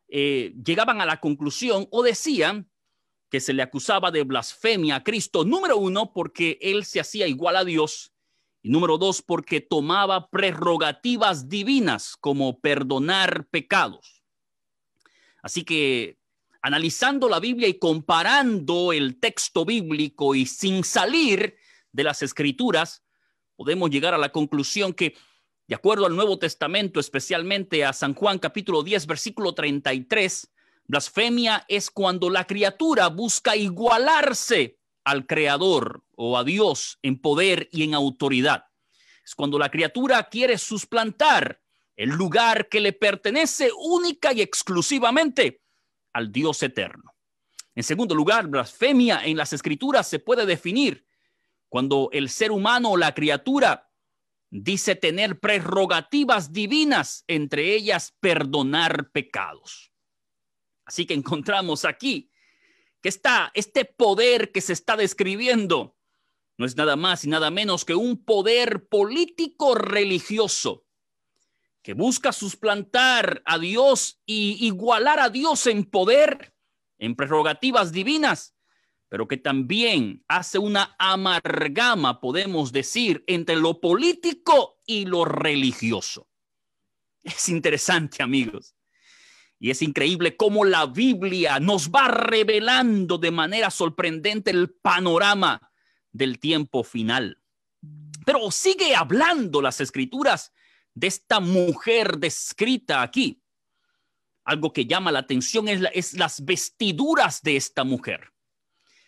eh, llegaban a la conclusión o decían que se le acusaba de blasfemia a Cristo, número uno, porque él se hacía igual a Dios, y número dos, porque tomaba prerrogativas divinas como perdonar pecados. Así que analizando la Biblia y comparando el texto bíblico y sin salir de las escrituras, podemos llegar a la conclusión que de acuerdo al Nuevo Testamento, especialmente a San Juan capítulo 10, versículo 33, blasfemia es cuando la criatura busca igualarse al Creador o a Dios en poder y en autoridad. Es cuando la criatura quiere susplantar el lugar que le pertenece única y exclusivamente al Dios eterno. En segundo lugar, blasfemia en las escrituras se puede definir cuando el ser humano o la criatura dice tener prerrogativas divinas, entre ellas perdonar pecados. Así que encontramos aquí que está este poder que se está describiendo. No es nada más y nada menos que un poder político religioso que busca susplantar a Dios y igualar a Dios en poder, en prerrogativas divinas, pero que también hace una amargama, podemos decir, entre lo político y lo religioso. Es interesante, amigos. Y es increíble cómo la Biblia nos va revelando de manera sorprendente el panorama del tiempo final. Pero sigue hablando las escrituras de esta mujer descrita aquí. Algo que llama la atención es, es las vestiduras de esta mujer.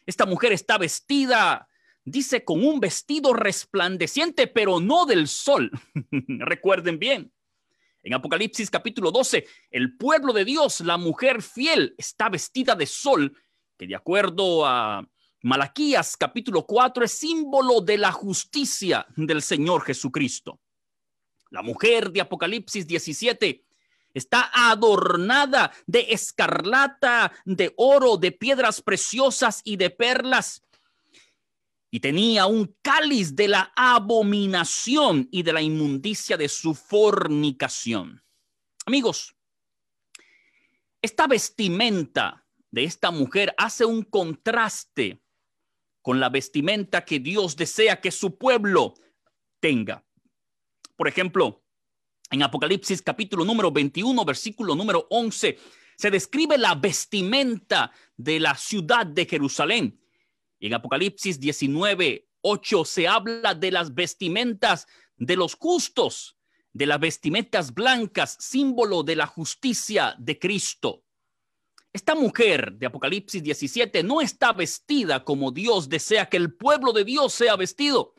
Esta mujer está vestida, dice, con un vestido resplandeciente, pero no del sol. Recuerden bien, en Apocalipsis capítulo 12, el pueblo de Dios, la mujer fiel, está vestida de sol, que de acuerdo a Malaquías capítulo 4 es símbolo de la justicia del Señor Jesucristo. La mujer de Apocalipsis 17 Está adornada de escarlata, de oro, de piedras preciosas y de perlas. Y tenía un cáliz de la abominación y de la inmundicia de su fornicación. Amigos, esta vestimenta de esta mujer hace un contraste con la vestimenta que Dios desea que su pueblo tenga. Por ejemplo, en Apocalipsis capítulo número 21, versículo número 11, se describe la vestimenta de la ciudad de Jerusalén. Y en Apocalipsis 19, 8 se habla de las vestimentas de los justos, de las vestimentas blancas, símbolo de la justicia de Cristo. Esta mujer de Apocalipsis 17 no está vestida como Dios desea que el pueblo de Dios sea vestido,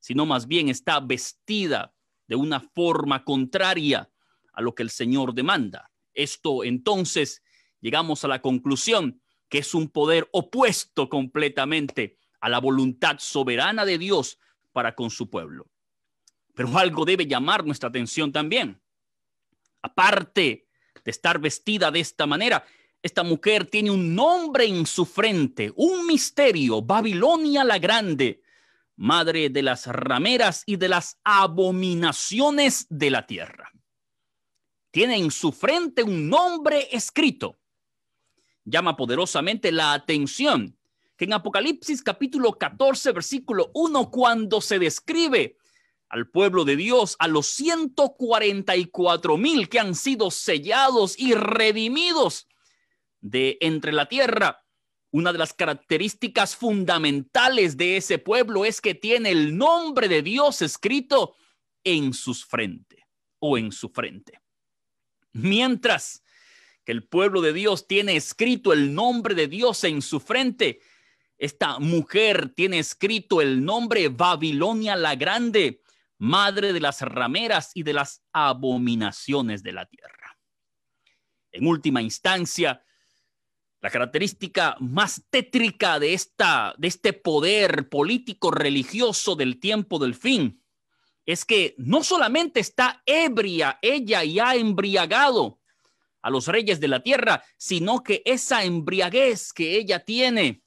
sino más bien está vestida de una forma contraria a lo que el Señor demanda. Esto entonces llegamos a la conclusión que es un poder opuesto completamente a la voluntad soberana de Dios para con su pueblo. Pero algo debe llamar nuestra atención también. Aparte de estar vestida de esta manera, esta mujer tiene un nombre en su frente, un misterio, Babilonia la Grande, madre de las rameras y de las abominaciones de la tierra. Tiene en su frente un nombre escrito. Llama poderosamente la atención que en Apocalipsis capítulo 14, versículo 1, cuando se describe al pueblo de Dios, a los 144 mil que han sido sellados y redimidos de entre la tierra, una de las características fundamentales de ese pueblo es que tiene el nombre de Dios escrito en sus frente o en su frente. Mientras que el pueblo de Dios tiene escrito el nombre de Dios en su frente, esta mujer tiene escrito el nombre Babilonia la Grande, madre de las rameras y de las abominaciones de la tierra. En última instancia, la característica más tétrica de, esta, de este poder político religioso del tiempo del fin es que no solamente está ebria, ella y ha embriagado a los reyes de la tierra, sino que esa embriaguez que ella tiene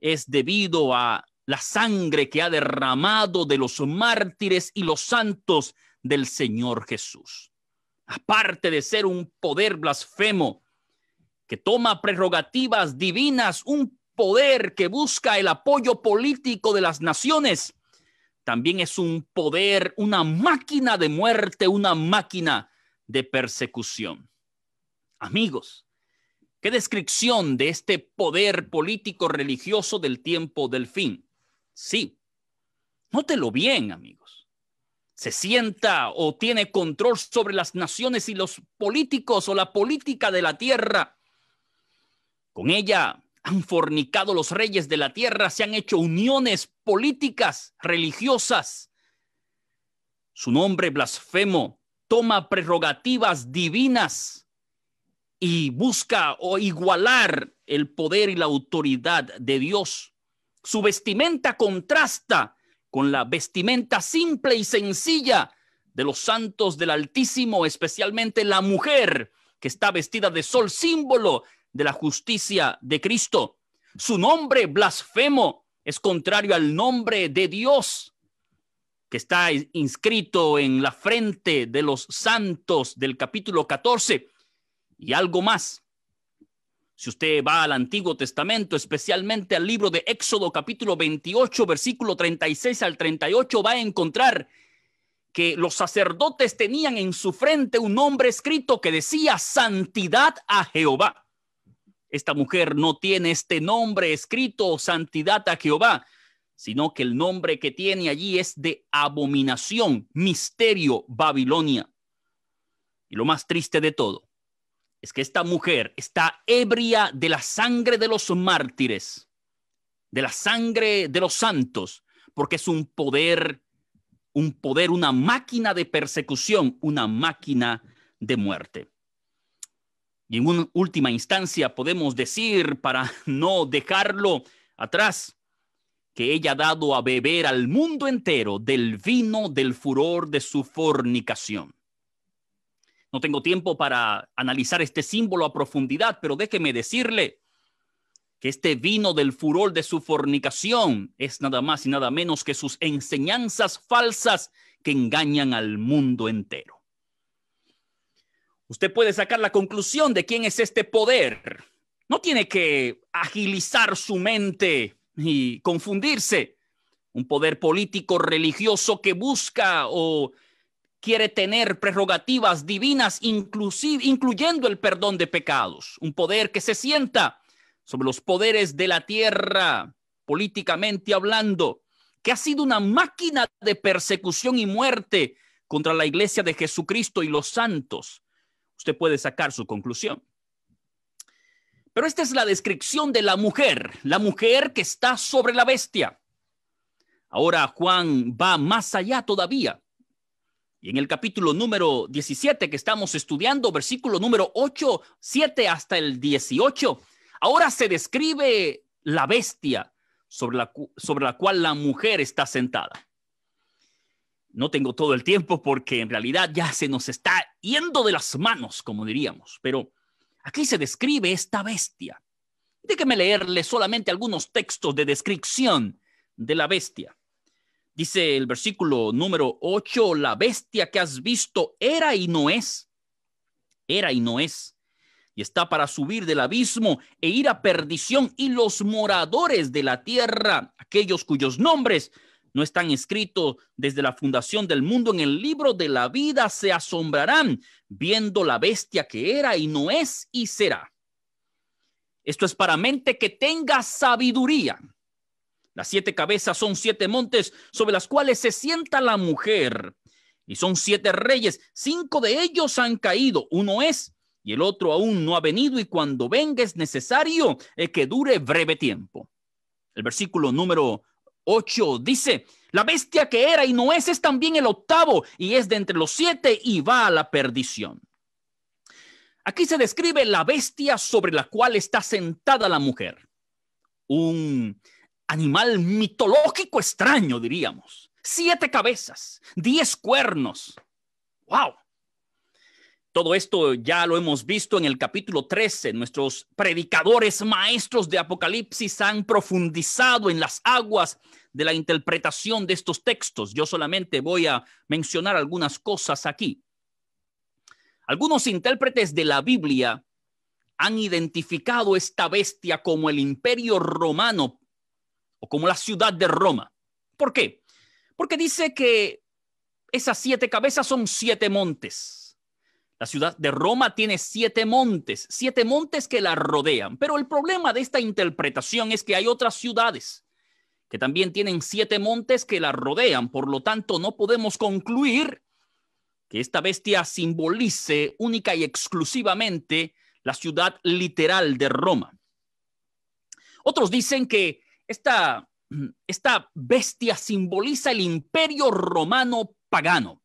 es debido a la sangre que ha derramado de los mártires y los santos del Señor Jesús. Aparte de ser un poder blasfemo, que toma prerrogativas divinas, un poder que busca el apoyo político de las naciones, también es un poder, una máquina de muerte, una máquina de persecución. Amigos, ¿qué descripción de este poder político religioso del tiempo del fin? Sí, nótelo bien, amigos. Se sienta o tiene control sobre las naciones y los políticos o la política de la tierra con ella han fornicado los reyes de la tierra, se han hecho uniones políticas, religiosas. Su nombre blasfemo toma prerrogativas divinas y busca o igualar el poder y la autoridad de Dios. Su vestimenta contrasta con la vestimenta simple y sencilla de los santos del Altísimo, especialmente la mujer que está vestida de sol, símbolo de la justicia de Cristo. Su nombre blasfemo es contrario al nombre de Dios que está inscrito en la frente de los santos del capítulo 14 y algo más. Si usted va al Antiguo Testamento, especialmente al libro de Éxodo capítulo 28, versículo 36 al 38, va a encontrar que los sacerdotes tenían en su frente un nombre escrito que decía santidad a Jehová. Esta mujer no tiene este nombre escrito, santidad a Jehová, sino que el nombre que tiene allí es de abominación, misterio, Babilonia. Y lo más triste de todo es que esta mujer está ebria de la sangre de los mártires, de la sangre de los santos, porque es un poder, un poder, una máquina de persecución, una máquina de muerte. Y en última instancia podemos decir, para no dejarlo atrás, que ella ha dado a beber al mundo entero del vino del furor de su fornicación. No tengo tiempo para analizar este símbolo a profundidad, pero déjeme decirle que este vino del furor de su fornicación es nada más y nada menos que sus enseñanzas falsas que engañan al mundo entero. Usted puede sacar la conclusión de quién es este poder. No tiene que agilizar su mente y confundirse. Un poder político religioso que busca o quiere tener prerrogativas divinas, inclusive, incluyendo el perdón de pecados. Un poder que se sienta sobre los poderes de la tierra, políticamente hablando, que ha sido una máquina de persecución y muerte contra la iglesia de Jesucristo y los santos. Usted puede sacar su conclusión. Pero esta es la descripción de la mujer, la mujer que está sobre la bestia. Ahora Juan va más allá todavía. Y en el capítulo número 17 que estamos estudiando, versículo número 8, 7 hasta el 18, ahora se describe la bestia sobre la, sobre la cual la mujer está sentada. No tengo todo el tiempo porque en realidad ya se nos está yendo de las manos, como diríamos, pero aquí se describe esta bestia. Déjeme leerle solamente algunos textos de descripción de la bestia. Dice el versículo número 8, la bestia que has visto era y no es, era y no es, y está para subir del abismo e ir a perdición y los moradores de la tierra, aquellos cuyos nombres no están escritos desde la fundación del mundo en el libro de la vida, se asombrarán viendo la bestia que era y no es y será. Esto es para mente que tenga sabiduría. Las siete cabezas son siete montes sobre las cuales se sienta la mujer. Y son siete reyes, cinco de ellos han caído, uno es y el otro aún no ha venido y cuando venga es necesario que dure breve tiempo. El versículo número 8. Dice, la bestia que era y no es es también el octavo y es de entre los siete y va a la perdición. Aquí se describe la bestia sobre la cual está sentada la mujer. Un animal mitológico extraño, diríamos. Siete cabezas, diez cuernos. ¡Wow! Todo esto ya lo hemos visto en el capítulo 13. Nuestros predicadores maestros de Apocalipsis han profundizado en las aguas de la interpretación de estos textos. Yo solamente voy a mencionar algunas cosas aquí. Algunos intérpretes de la Biblia han identificado esta bestia como el imperio romano o como la ciudad de Roma. ¿Por qué? Porque dice que esas siete cabezas son siete montes. La ciudad de Roma tiene siete montes, siete montes que la rodean. Pero el problema de esta interpretación es que hay otras ciudades que también tienen siete montes que la rodean. Por lo tanto, no podemos concluir que esta bestia simbolice única y exclusivamente la ciudad literal de Roma. Otros dicen que esta, bestia simboliza el imperio romano pagano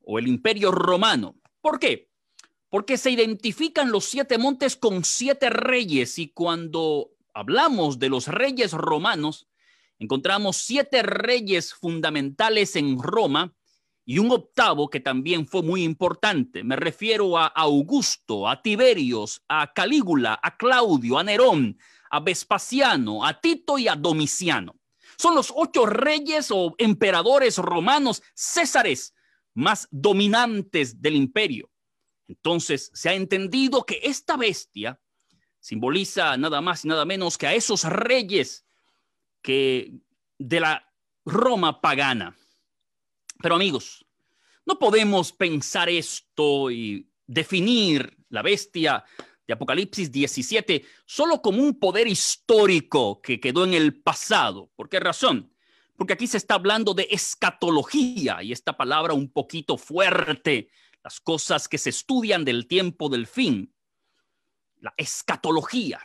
o el imperio romano. ¿Por qué? Porque se identifican los siete montes con siete reyes y cuando hablamos de los reyes romanos, encontramos siete reyes fundamentales en Roma y un octavo que también fue muy importante. Me refiero a Augusto, a Tiberios, a Calígula, a Claudio, a Nerón, a Vespasiano, a Tito y a Domiciano. Son los ocho reyes o emperadores romanos césares más dominantes del imperio. Entonces se ha entendido que esta bestia simboliza nada más y nada menos que a esos reyes que de la Roma pagana. Pero amigos, no podemos pensar esto y definir la bestia de Apocalipsis 17 solo como un poder histórico que quedó en el pasado. ¿Por qué razón? Porque aquí se está hablando de escatología y esta palabra un poquito fuerte, las cosas que se estudian del tiempo del fin, la escatología.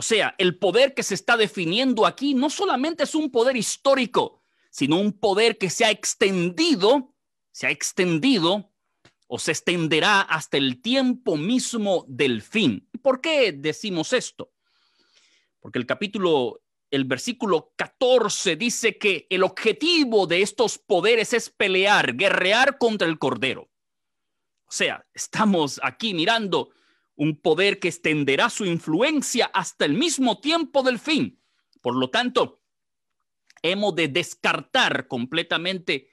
O sea, el poder que se está definiendo aquí no solamente es un poder histórico, sino un poder que se ha extendido, se ha extendido o se extenderá hasta el tiempo mismo del fin. ¿Por qué decimos esto? Porque el capítulo, el versículo 14 dice que el objetivo de estos poderes es pelear, guerrear contra el Cordero. O sea, estamos aquí mirando un poder que extenderá su influencia hasta el mismo tiempo del fin. Por lo tanto, hemos de descartar completamente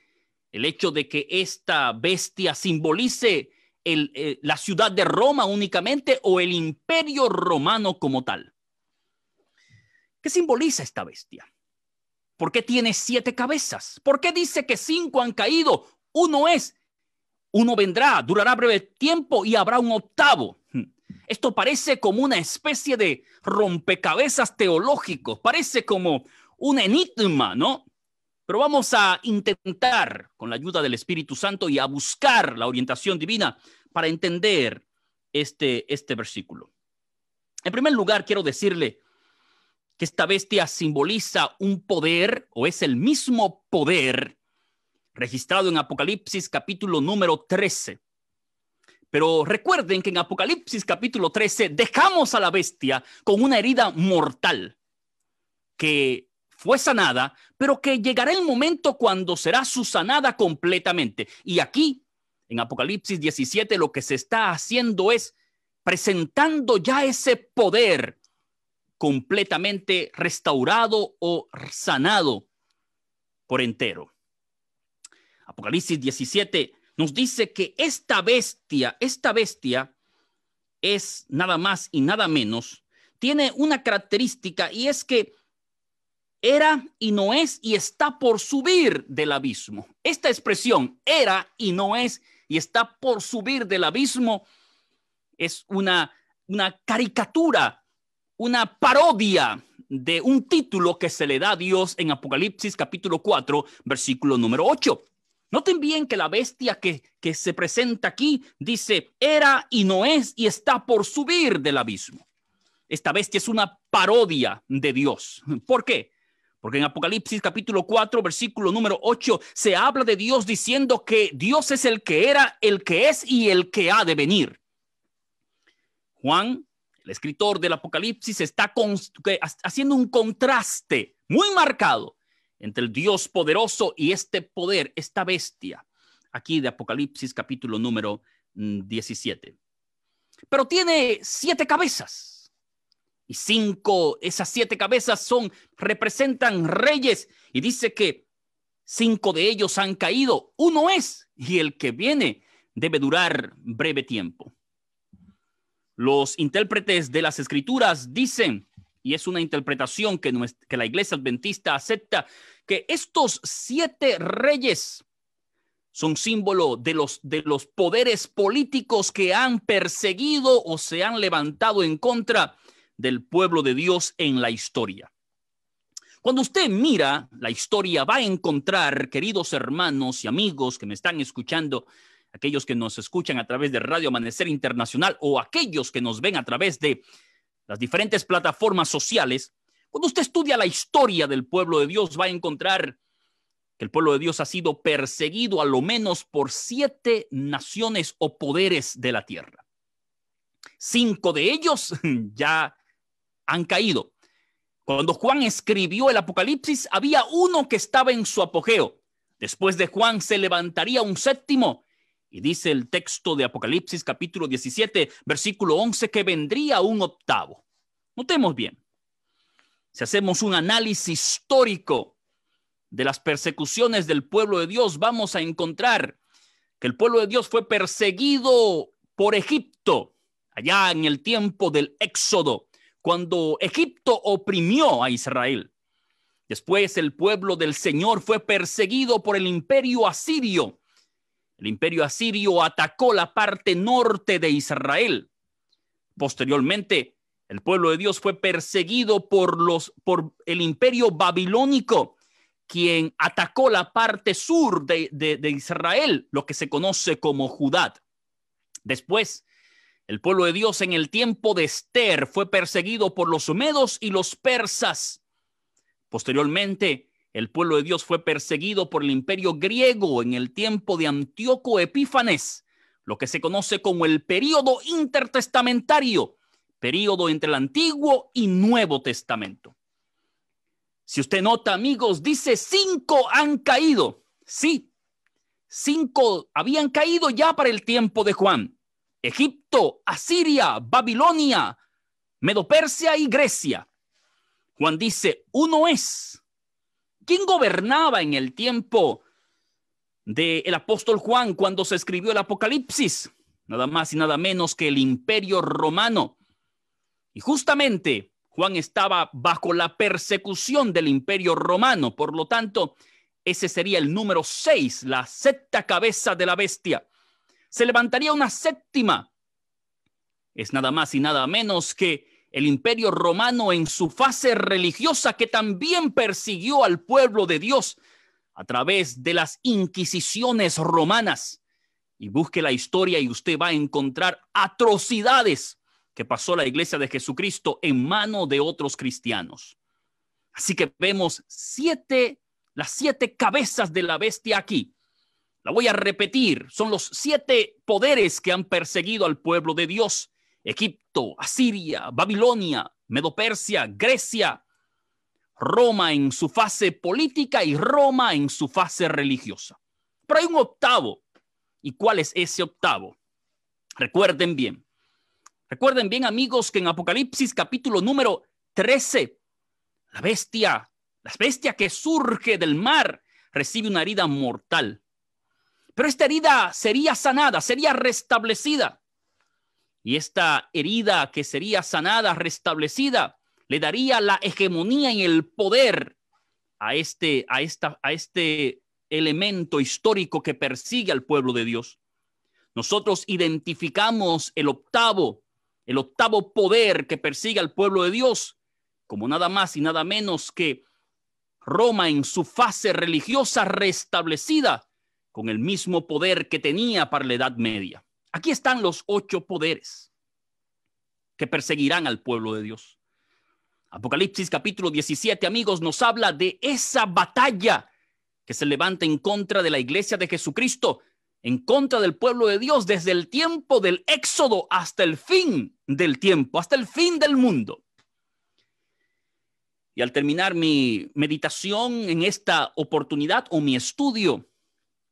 el hecho de que esta bestia simbolice eh, la ciudad de Roma únicamente o el imperio romano como tal. ¿Qué simboliza esta bestia? ¿Por qué tiene siete cabezas? ¿Por qué dice que cinco han caído? Uno es, uno vendrá, durará breve tiempo y habrá un octavo. Esto parece como una especie de rompecabezas teológicos, parece como un enigma, ¿no? Pero vamos a intentar, con la ayuda del Espíritu Santo, y a buscar la orientación divina para entender este, este versículo. En primer lugar, quiero decirle que esta bestia simboliza un poder, o es el mismo poder, registrado en Apocalipsis capítulo número 13. Pero recuerden que en Apocalipsis capítulo 13 dejamos a la bestia con una herida mortal que fue sanada, pero que llegará el momento cuando será sanada completamente. Y aquí, en Apocalipsis 17, lo que se está haciendo es presentando ya ese poder completamente restaurado o sanado por entero. Apocalipsis 17 nos dice que esta bestia, esta bestia es nada más y nada menos, tiene una característica y es que era y no es y está por subir del abismo. Esta expresión, era y no es y está por subir del abismo, es una, una caricatura, una parodia de un título que se le da a Dios en Apocalipsis capítulo 4, versículo número 8. Noten bien que la bestia que, se presenta aquí dice, era y no es y está por subir del abismo. Esta bestia es una parodia de Dios. ¿Por qué? Porque en Apocalipsis capítulo 4, versículo número 8, se habla de Dios diciendo que Dios es el que era, el que es y el que ha de venir. Juan, el escritor del Apocalipsis, está haciendo un contraste muy marcado entre el Dios poderoso y este poder, esta bestia, aquí de Apocalipsis capítulo número 17. Mm, Pero tiene siete cabezas. Y cinco, esas siete cabezas son, representan reyes. Y dice que cinco de ellos han caído. Uno es, y el que viene debe durar breve tiempo. Los intérpretes de las escrituras dicen y es una interpretación que, que la iglesia adventista acepta, que estos siete reyes son símbolo de los, de los poderes políticos que han perseguido o se han levantado en contra del pueblo de Dios en la historia. Cuando usted mira la historia, va a encontrar, queridos hermanos y amigos que me están escuchando, aquellos que nos escuchan a través de Radio Amanecer Internacional o aquellos que nos ven a través de las diferentes plataformas sociales, cuando usted estudia la historia del pueblo de Dios, va a encontrar que el pueblo de Dios ha sido perseguido a lo menos por siete naciones o poderes de la tierra. Cinco de ellos ya han caído. Cuando Juan escribió el Apocalipsis, había uno que estaba en su apogeo. Después de Juan se levantaría un séptimo y dice el texto de Apocalipsis capítulo 17, versículo 11, que vendría un octavo. Notemos bien, si hacemos un análisis histórico de las persecuciones del pueblo de Dios, vamos a encontrar que el pueblo de Dios fue perseguido por Egipto, allá en el tiempo del Éxodo, cuando Egipto oprimió a Israel. Después el pueblo del Señor fue perseguido por el imperio asirio el imperio asirio atacó la parte norte de Israel. Posteriormente, el pueblo de Dios fue perseguido por, los, por el imperio babilónico, quien atacó la parte sur de, de, Israel, lo que se conoce como Judá. Después, el pueblo de Dios en el tiempo de Esther fue perseguido por los medos y los persas. Posteriormente, el pueblo de Dios fue perseguido por el imperio griego en el tiempo de Antíoco Epífanes, lo que se conoce como el período intertestamentario, período entre el Antiguo y Nuevo Testamento. Si usted nota, amigos, dice cinco han caído. Sí, cinco habían caído ya para el tiempo de Juan. Egipto, Asiria, Babilonia, Medopersia y Grecia. Juan dice, uno es ¿Quién gobernaba en el tiempo del apóstol Juan cuando se escribió el Apocalipsis? Nada más y nada menos que el imperio romano. Y justamente Juan estaba bajo la persecución del imperio romano, por lo tanto, ese sería el número seis, la sexta cabeza de la bestia. Se levantaría una séptima. Es nada más y nada menos que el imperio romano en su fase religiosa que también persiguió al pueblo de Dios a través de las inquisiciones romanas. Y busque la historia y usted va a encontrar atrocidades que pasó la iglesia de Jesucristo en mano de otros cristianos. Así que vemos siete, las siete cabezas de la bestia aquí. La voy a repetir, son los siete poderes que han perseguido al pueblo de Dios Egipto, Asiria, Babilonia, Medopersia, Grecia, Roma en su fase política y Roma en su fase religiosa. Pero hay un octavo. ¿Y cuál es ese octavo? Recuerden bien. Recuerden bien, amigos, que en Apocalipsis capítulo número 13, la bestia, la bestia que surge del mar, recibe una herida mortal. Pero esta herida sería sanada, sería restablecida y esta herida que sería sanada, restablecida, le daría la hegemonía y el poder a este, a esta, a este elemento histórico que persigue al pueblo de Dios. Nosotros identificamos el octavo, el octavo poder que persigue al pueblo de Dios, como nada más y nada menos que Roma en su fase religiosa restablecida con el mismo poder que tenía para la Edad Media. Aquí están los ocho poderes que perseguirán al pueblo de Dios. Apocalipsis capítulo 17, amigos, nos habla de esa batalla que se levanta en contra de la iglesia de Jesucristo, en contra del pueblo de Dios desde el tiempo del éxodo hasta el fin del tiempo, hasta el fin del mundo. Y al terminar mi meditación en esta oportunidad o mi estudio,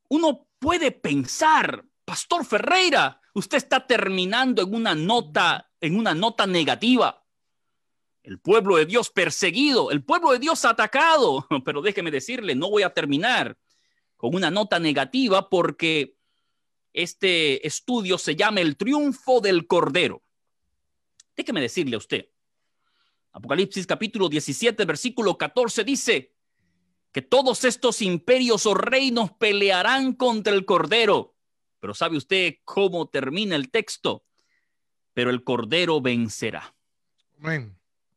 uno puede pensar Pastor Ferreira, usted está terminando en una nota, en una nota negativa. El pueblo de Dios perseguido, el pueblo de Dios atacado. Pero déjeme decirle, no voy a terminar con una nota negativa porque este estudio se llama El triunfo del Cordero. Déjeme decirle a usted, Apocalipsis capítulo 17, versículo 14 dice que todos estos imperios o reinos pelearán contra el Cordero pero ¿sabe usted cómo termina el texto? Pero el Cordero vencerá.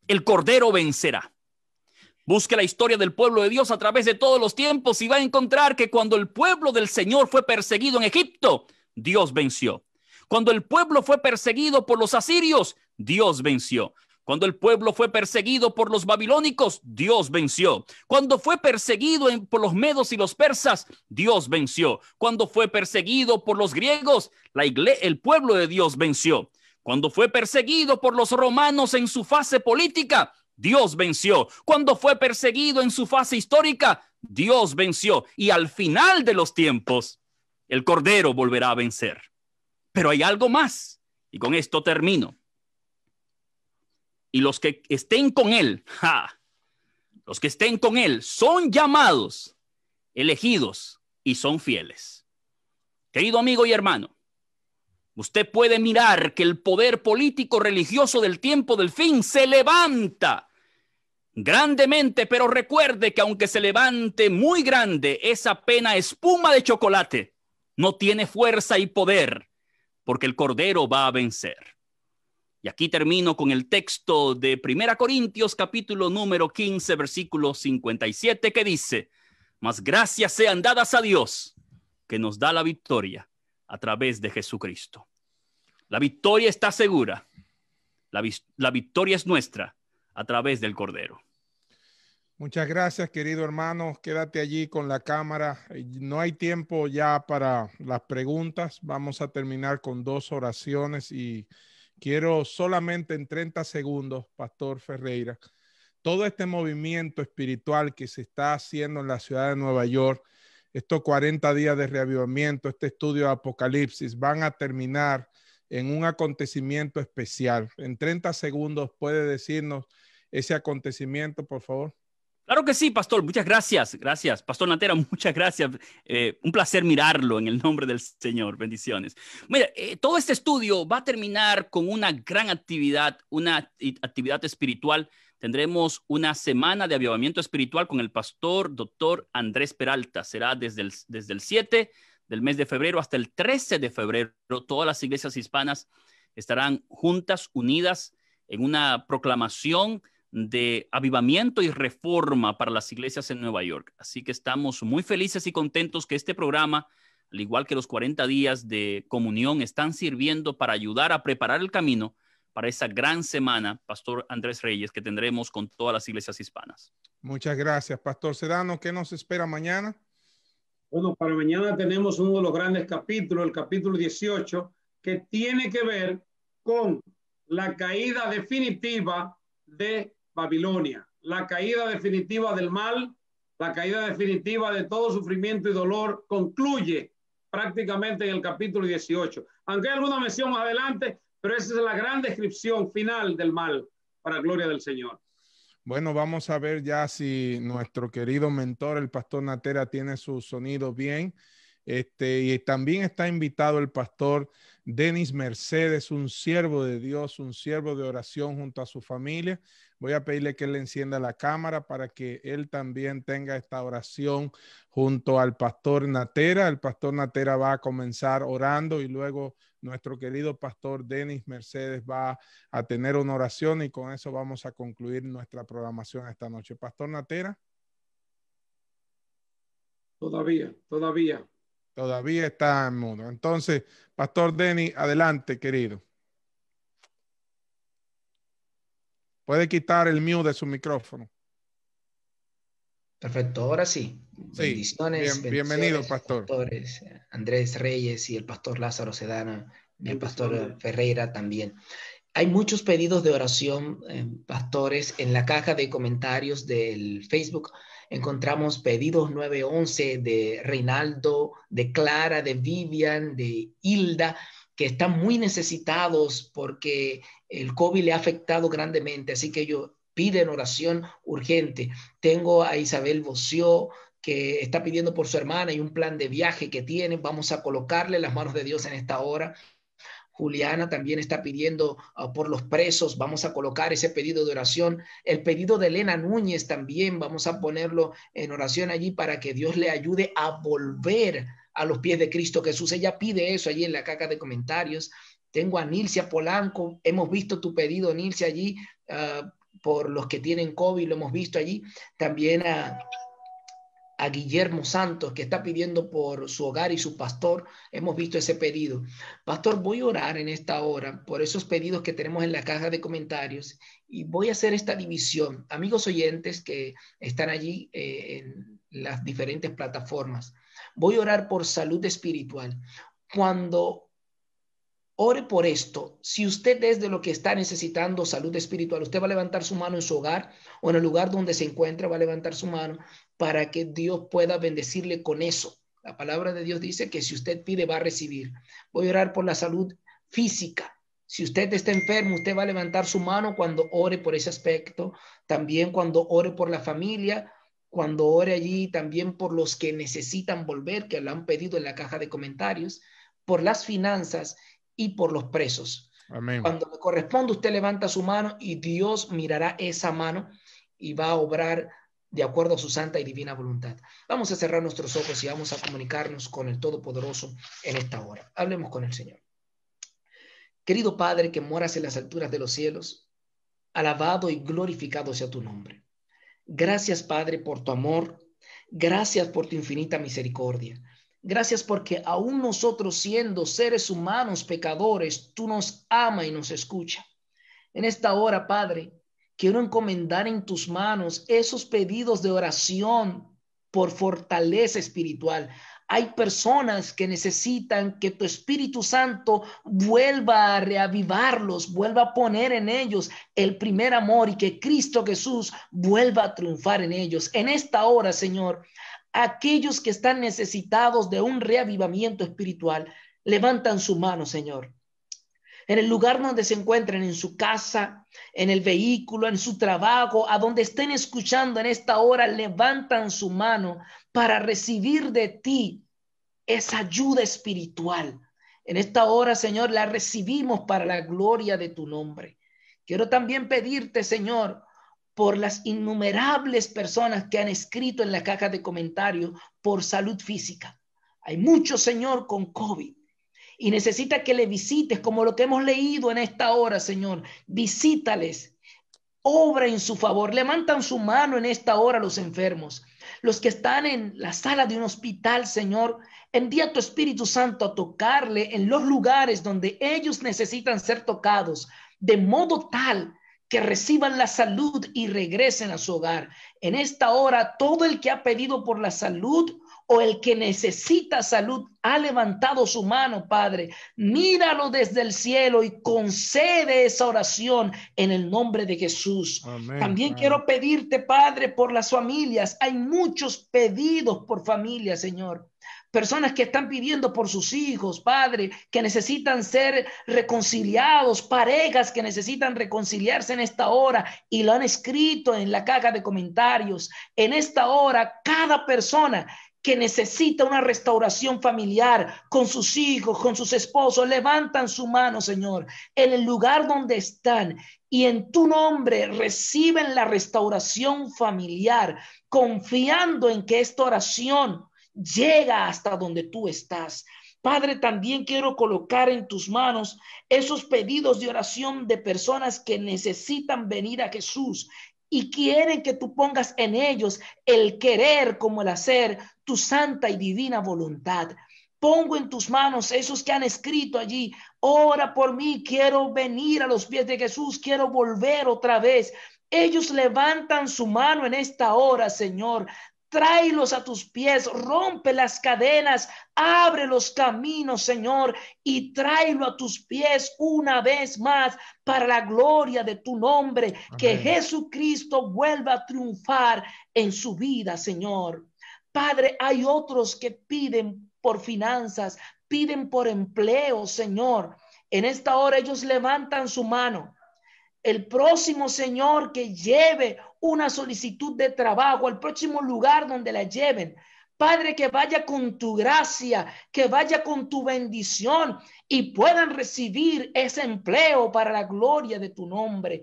El Cordero vencerá. Busque la historia del pueblo de Dios a través de todos los tiempos y va a encontrar que cuando el pueblo del Señor fue perseguido en Egipto, Dios venció. Cuando el pueblo fue perseguido por los asirios, Dios venció. Cuando el pueblo fue perseguido por los babilónicos, Dios venció. Cuando fue perseguido por los medos y los persas, Dios venció. Cuando fue perseguido por los griegos, la el pueblo de Dios venció. Cuando fue perseguido por los romanos en su fase política, Dios venció. Cuando fue perseguido en su fase histórica, Dios venció. Y al final de los tiempos, el Cordero volverá a vencer. Pero hay algo más. Y con esto termino y los que estén con él, los que estén con él son llamados, elegidos y son fieles. Querido amigo y hermano, usted puede mirar que el poder político religioso del tiempo del fin se levanta grandemente, pero recuerde que aunque se levante muy grande, esa pena espuma de chocolate no tiene fuerza y poder, porque el Cordero va a vencer. Y aquí termino con el texto de Primera Corintios capítulo número 15, versículo 57, que dice, mas gracias sean dadas a Dios, que nos da la victoria a través de Jesucristo. La victoria está segura. La, la victoria es nuestra a través del Cordero. Muchas gracias, querido hermano. Quédate allí con la cámara. No hay tiempo ya para las preguntas. Vamos a terminar con dos oraciones y Quiero solamente en 30 segundos, Pastor Ferreira, todo este movimiento espiritual que se está haciendo en la ciudad de Nueva York, estos 40 días de reavivamiento, este estudio de Apocalipsis, van a terminar en un acontecimiento especial. En 30 segundos puede decirnos ese acontecimiento, por favor. Claro que sí, pastor. Muchas gracias. Gracias. Pastor Natera, muchas gracias. Eh, un placer mirarlo en el nombre del Señor. Bendiciones. Mira, eh, todo este estudio va a terminar con una gran actividad, una actividad espiritual. Tendremos una semana de avivamiento espiritual con el pastor doctor Andrés Peralta. Será desde el, desde el 7 del mes de febrero hasta el 13 de febrero. Todas las iglesias hispanas estarán juntas, unidas en una proclamación de avivamiento y reforma para las iglesias en Nueva York. Así que estamos muy felices y contentos que este programa, al igual que los 40 días de comunión, están sirviendo para ayudar a preparar el camino para esa gran semana, Pastor Andrés Reyes, que tendremos con todas las iglesias hispanas. Muchas gracias, Pastor Sedano. ¿Qué nos espera mañana? Bueno, para mañana tenemos uno de los grandes capítulos, el capítulo 18, que tiene que ver con la caída definitiva de Babilonia, la caída definitiva del mal, la caída definitiva de todo sufrimiento y dolor, concluye prácticamente en el capítulo 18. Aunque hay alguna mención más adelante, pero esa es la gran descripción final del mal para gloria del Señor. Bueno, vamos a ver ya si nuestro querido mentor, el pastor Natera, tiene su sonido bien. Este, y también está invitado el pastor Denis Mercedes, un siervo de Dios, un siervo de oración junto a su familia. Voy a pedirle que él encienda la cámara para que él también tenga esta oración junto al pastor Natera. El pastor Natera va a comenzar orando y luego nuestro querido pastor Denis Mercedes va a tener una oración y con eso vamos a concluir nuestra programación esta noche. Pastor Natera. Todavía, todavía. Todavía está en mudo. Entonces, Pastor Denis, adelante, querido. Puede quitar el mío de su micrófono. Perfecto, ahora sí. Bendiciones, bienvenido, pastor. Pastores, Andrés Reyes y el pastor Lázaro Sedana y el pastor Ferreira también. Hay muchos pedidos de oración, eh, pastores, en la caja de comentarios del Facebook. Encontramos pedidos 911 de Reinaldo, de Clara, de Vivian, de Hilda que están muy necesitados porque el COVID le ha afectado grandemente, así que ellos piden oración urgente. Tengo a Isabel Boció, que está pidiendo por su hermana y un plan de viaje que tiene. Vamos a colocarle las manos de Dios en esta hora. Juliana también está pidiendo ah, por los presos. Vamos a colocar ese pedido de oración. El pedido de Elena Núñez también vamos a ponerlo en oración allí para que Dios le ayude a volver a los pies de Cristo Jesús. Ella pide eso allí en la caja de comentarios. Tengo a Nilcia Polanco, hemos visto tu pedido, Nilcia, allí ah, por los que tienen COVID, lo hemos visto allí. También a, Guillermo Santos, que está pidiendo por su hogar y su pastor. Hemos visto ese pedido. Pastor, voy a orar en esta hora por esos pedidos que tenemos en la caja de comentarios y voy a hacer esta división. Amigos oyentes que están allí eh, en las diferentes plataformas voy a orar por salud espiritual. Cuando ore por esto, si usted es de lo que está necesitando salud espiritual, usted va a levantar su mano en su hogar o en el lugar donde se encuentra, va a levantar su mano para que Dios pueda bendecirle con eso. La palabra de Dios dice que si usted pide, va a recibir. Voy a orar por la salud física. Si usted está enfermo, usted va a levantar su mano cuando ore por ese aspecto, también cuando ore por la familia, cuando ore allí también por los que necesitan volver, que lo han pedido en la caja de comentarios, por las finanzas y por los presos. Amén. Cuando le corresponde, usted levanta su mano y Dios mirará esa mano y va a obrar de acuerdo a su santa y divina voluntad. Vamos a cerrar nuestros ojos y vamos a comunicarnos con el Todopoderoso en esta hora. Hablemos con el Señor. Querido Padre que moras en las alturas de los cielos, alabado y glorificado sea tu nombre. Gracias, Padre, por tu amor. Gracias por tu infinita misericordia. Gracias porque aún nosotros siendo seres humanos pecadores, tú nos ama y nos escucha. En esta hora, Padre, quiero encomendar en tus manos esos pedidos de oración por fortaleza espiritual, hay personas que necesitan que tu Espíritu Santo vuelva a reavivarlos, vuelva a poner en ellos el primer amor y que Cristo Jesús vuelva a triunfar en ellos. En esta hora, Señor, aquellos que están necesitados de un reavivamiento espiritual, levantan su mano, Señor en el lugar donde se encuentren, en su casa, en el vehículo, en su trabajo, a donde estén escuchando en esta hora, levantan su mano para recibir de ti esa ayuda espiritual. En esta hora, Señor, la recibimos para la gloria de tu nombre. Quiero también pedirte, Señor, por las innumerables personas que han escrito en la caja de comentarios por salud física. Hay muchos, Señor, con COVID y necesita que le visites, como lo que hemos leído en esta hora, Señor. Visítales, obra en su favor, levantan su mano en esta hora los enfermos los que están en la sala de un hospital, Señor. Envía tu Espíritu Santo a tocarle en los lugares donde ellos necesitan ser tocados, de modo tal que reciban la salud y regresen a su hogar. En esta hora, todo el que ha pedido por la salud o el que necesita salud ha levantado su mano, Padre. Míralo desde el cielo y concede esa oración en el nombre de Jesús. También quiero pedirte, Padre, por las familias. Hay muchos pedidos por familia, Señor. Personas que están pidiendo por sus hijos, Padre, que necesitan ser reconciliados, parejas que necesitan reconciliarse en esta hora y lo han escrito en la caja de comentarios. En esta hora, cada persona que necesita una restauración familiar con sus hijos, con sus esposos, levantan su mano, Señor, en el lugar donde están y en tu nombre reciben la restauración familiar, confiando en que esta oración llega hasta donde tú estás. Padre, también quiero colocar en tus manos esos pedidos de oración de personas que necesitan venir a Jesús y quieren que tú pongas en ellos el querer como el hacer tu santa y divina voluntad. Pongo en tus manos esos que han escrito allí, ora por mí, quiero venir a los pies de Jesús, quiero volver otra vez. Ellos levantan su mano en esta hora, Señor. Tráelos a tus pies, rompe las cadenas, abre los caminos, Señor, y tráelo a tus pies una vez más para la gloria de tu nombre. Que Jesucristo vuelva a triunfar en su vida, Señor. Padre, hay otros que piden por finanzas, piden por empleo, Señor. En esta hora ellos levantan su mano. El próximo, Señor, que lleve una solicitud de trabajo, al próximo lugar donde la lleven. Padre, que vaya con tu gracia, que vaya con tu bendición y puedan recibir ese empleo para la gloria de tu nombre.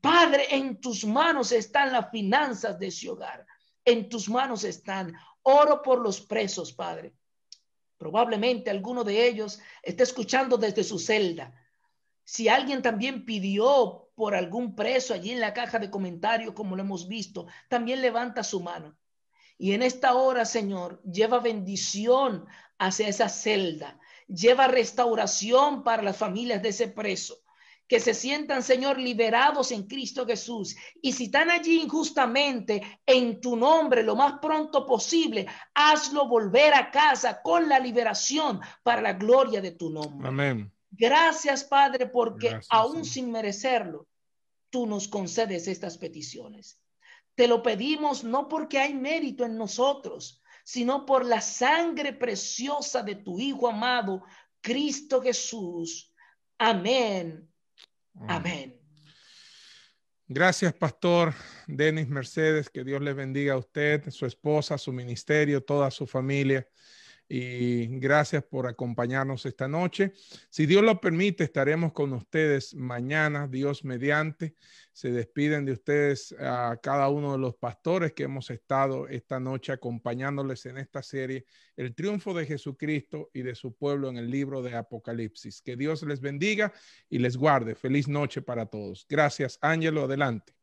Padre, en tus manos están las finanzas de ese hogar. En tus manos están. Oro por los presos, Padre. Probablemente alguno de ellos está escuchando desde su celda. Si alguien también pidió por algún preso allí en la caja de comentarios, como lo hemos visto, también levanta su mano. Y en esta hora, Señor, lleva bendición hacia esa celda, lleva restauración para las familias de ese preso que se sientan, Señor, liberados en Cristo Jesús. Y si están allí injustamente, en tu nombre, lo más pronto posible, hazlo volver a casa con la liberación para la gloria de tu nombre. Amén. Gracias, Padre, porque aún sin merecerlo, tú nos concedes estas peticiones. Te lo pedimos no porque hay mérito en nosotros, sino por la sangre preciosa de tu Hijo amado, Cristo Jesús. Amén. Amén. Gracias, pastor Denis Mercedes. Que Dios le bendiga a usted, su esposa, su ministerio, toda su familia y gracias por acompañarnos esta noche. Si Dios lo permite, estaremos con ustedes mañana, Dios mediante. Se despiden de ustedes a ah, cada uno de los pastores que hemos estado esta noche acompañándoles en esta serie, El triunfo de Jesucristo y de su pueblo en el libro de Apocalipsis. Que Dios les bendiga y les guarde. Feliz noche para todos. Gracias, Ángelo. Adelante.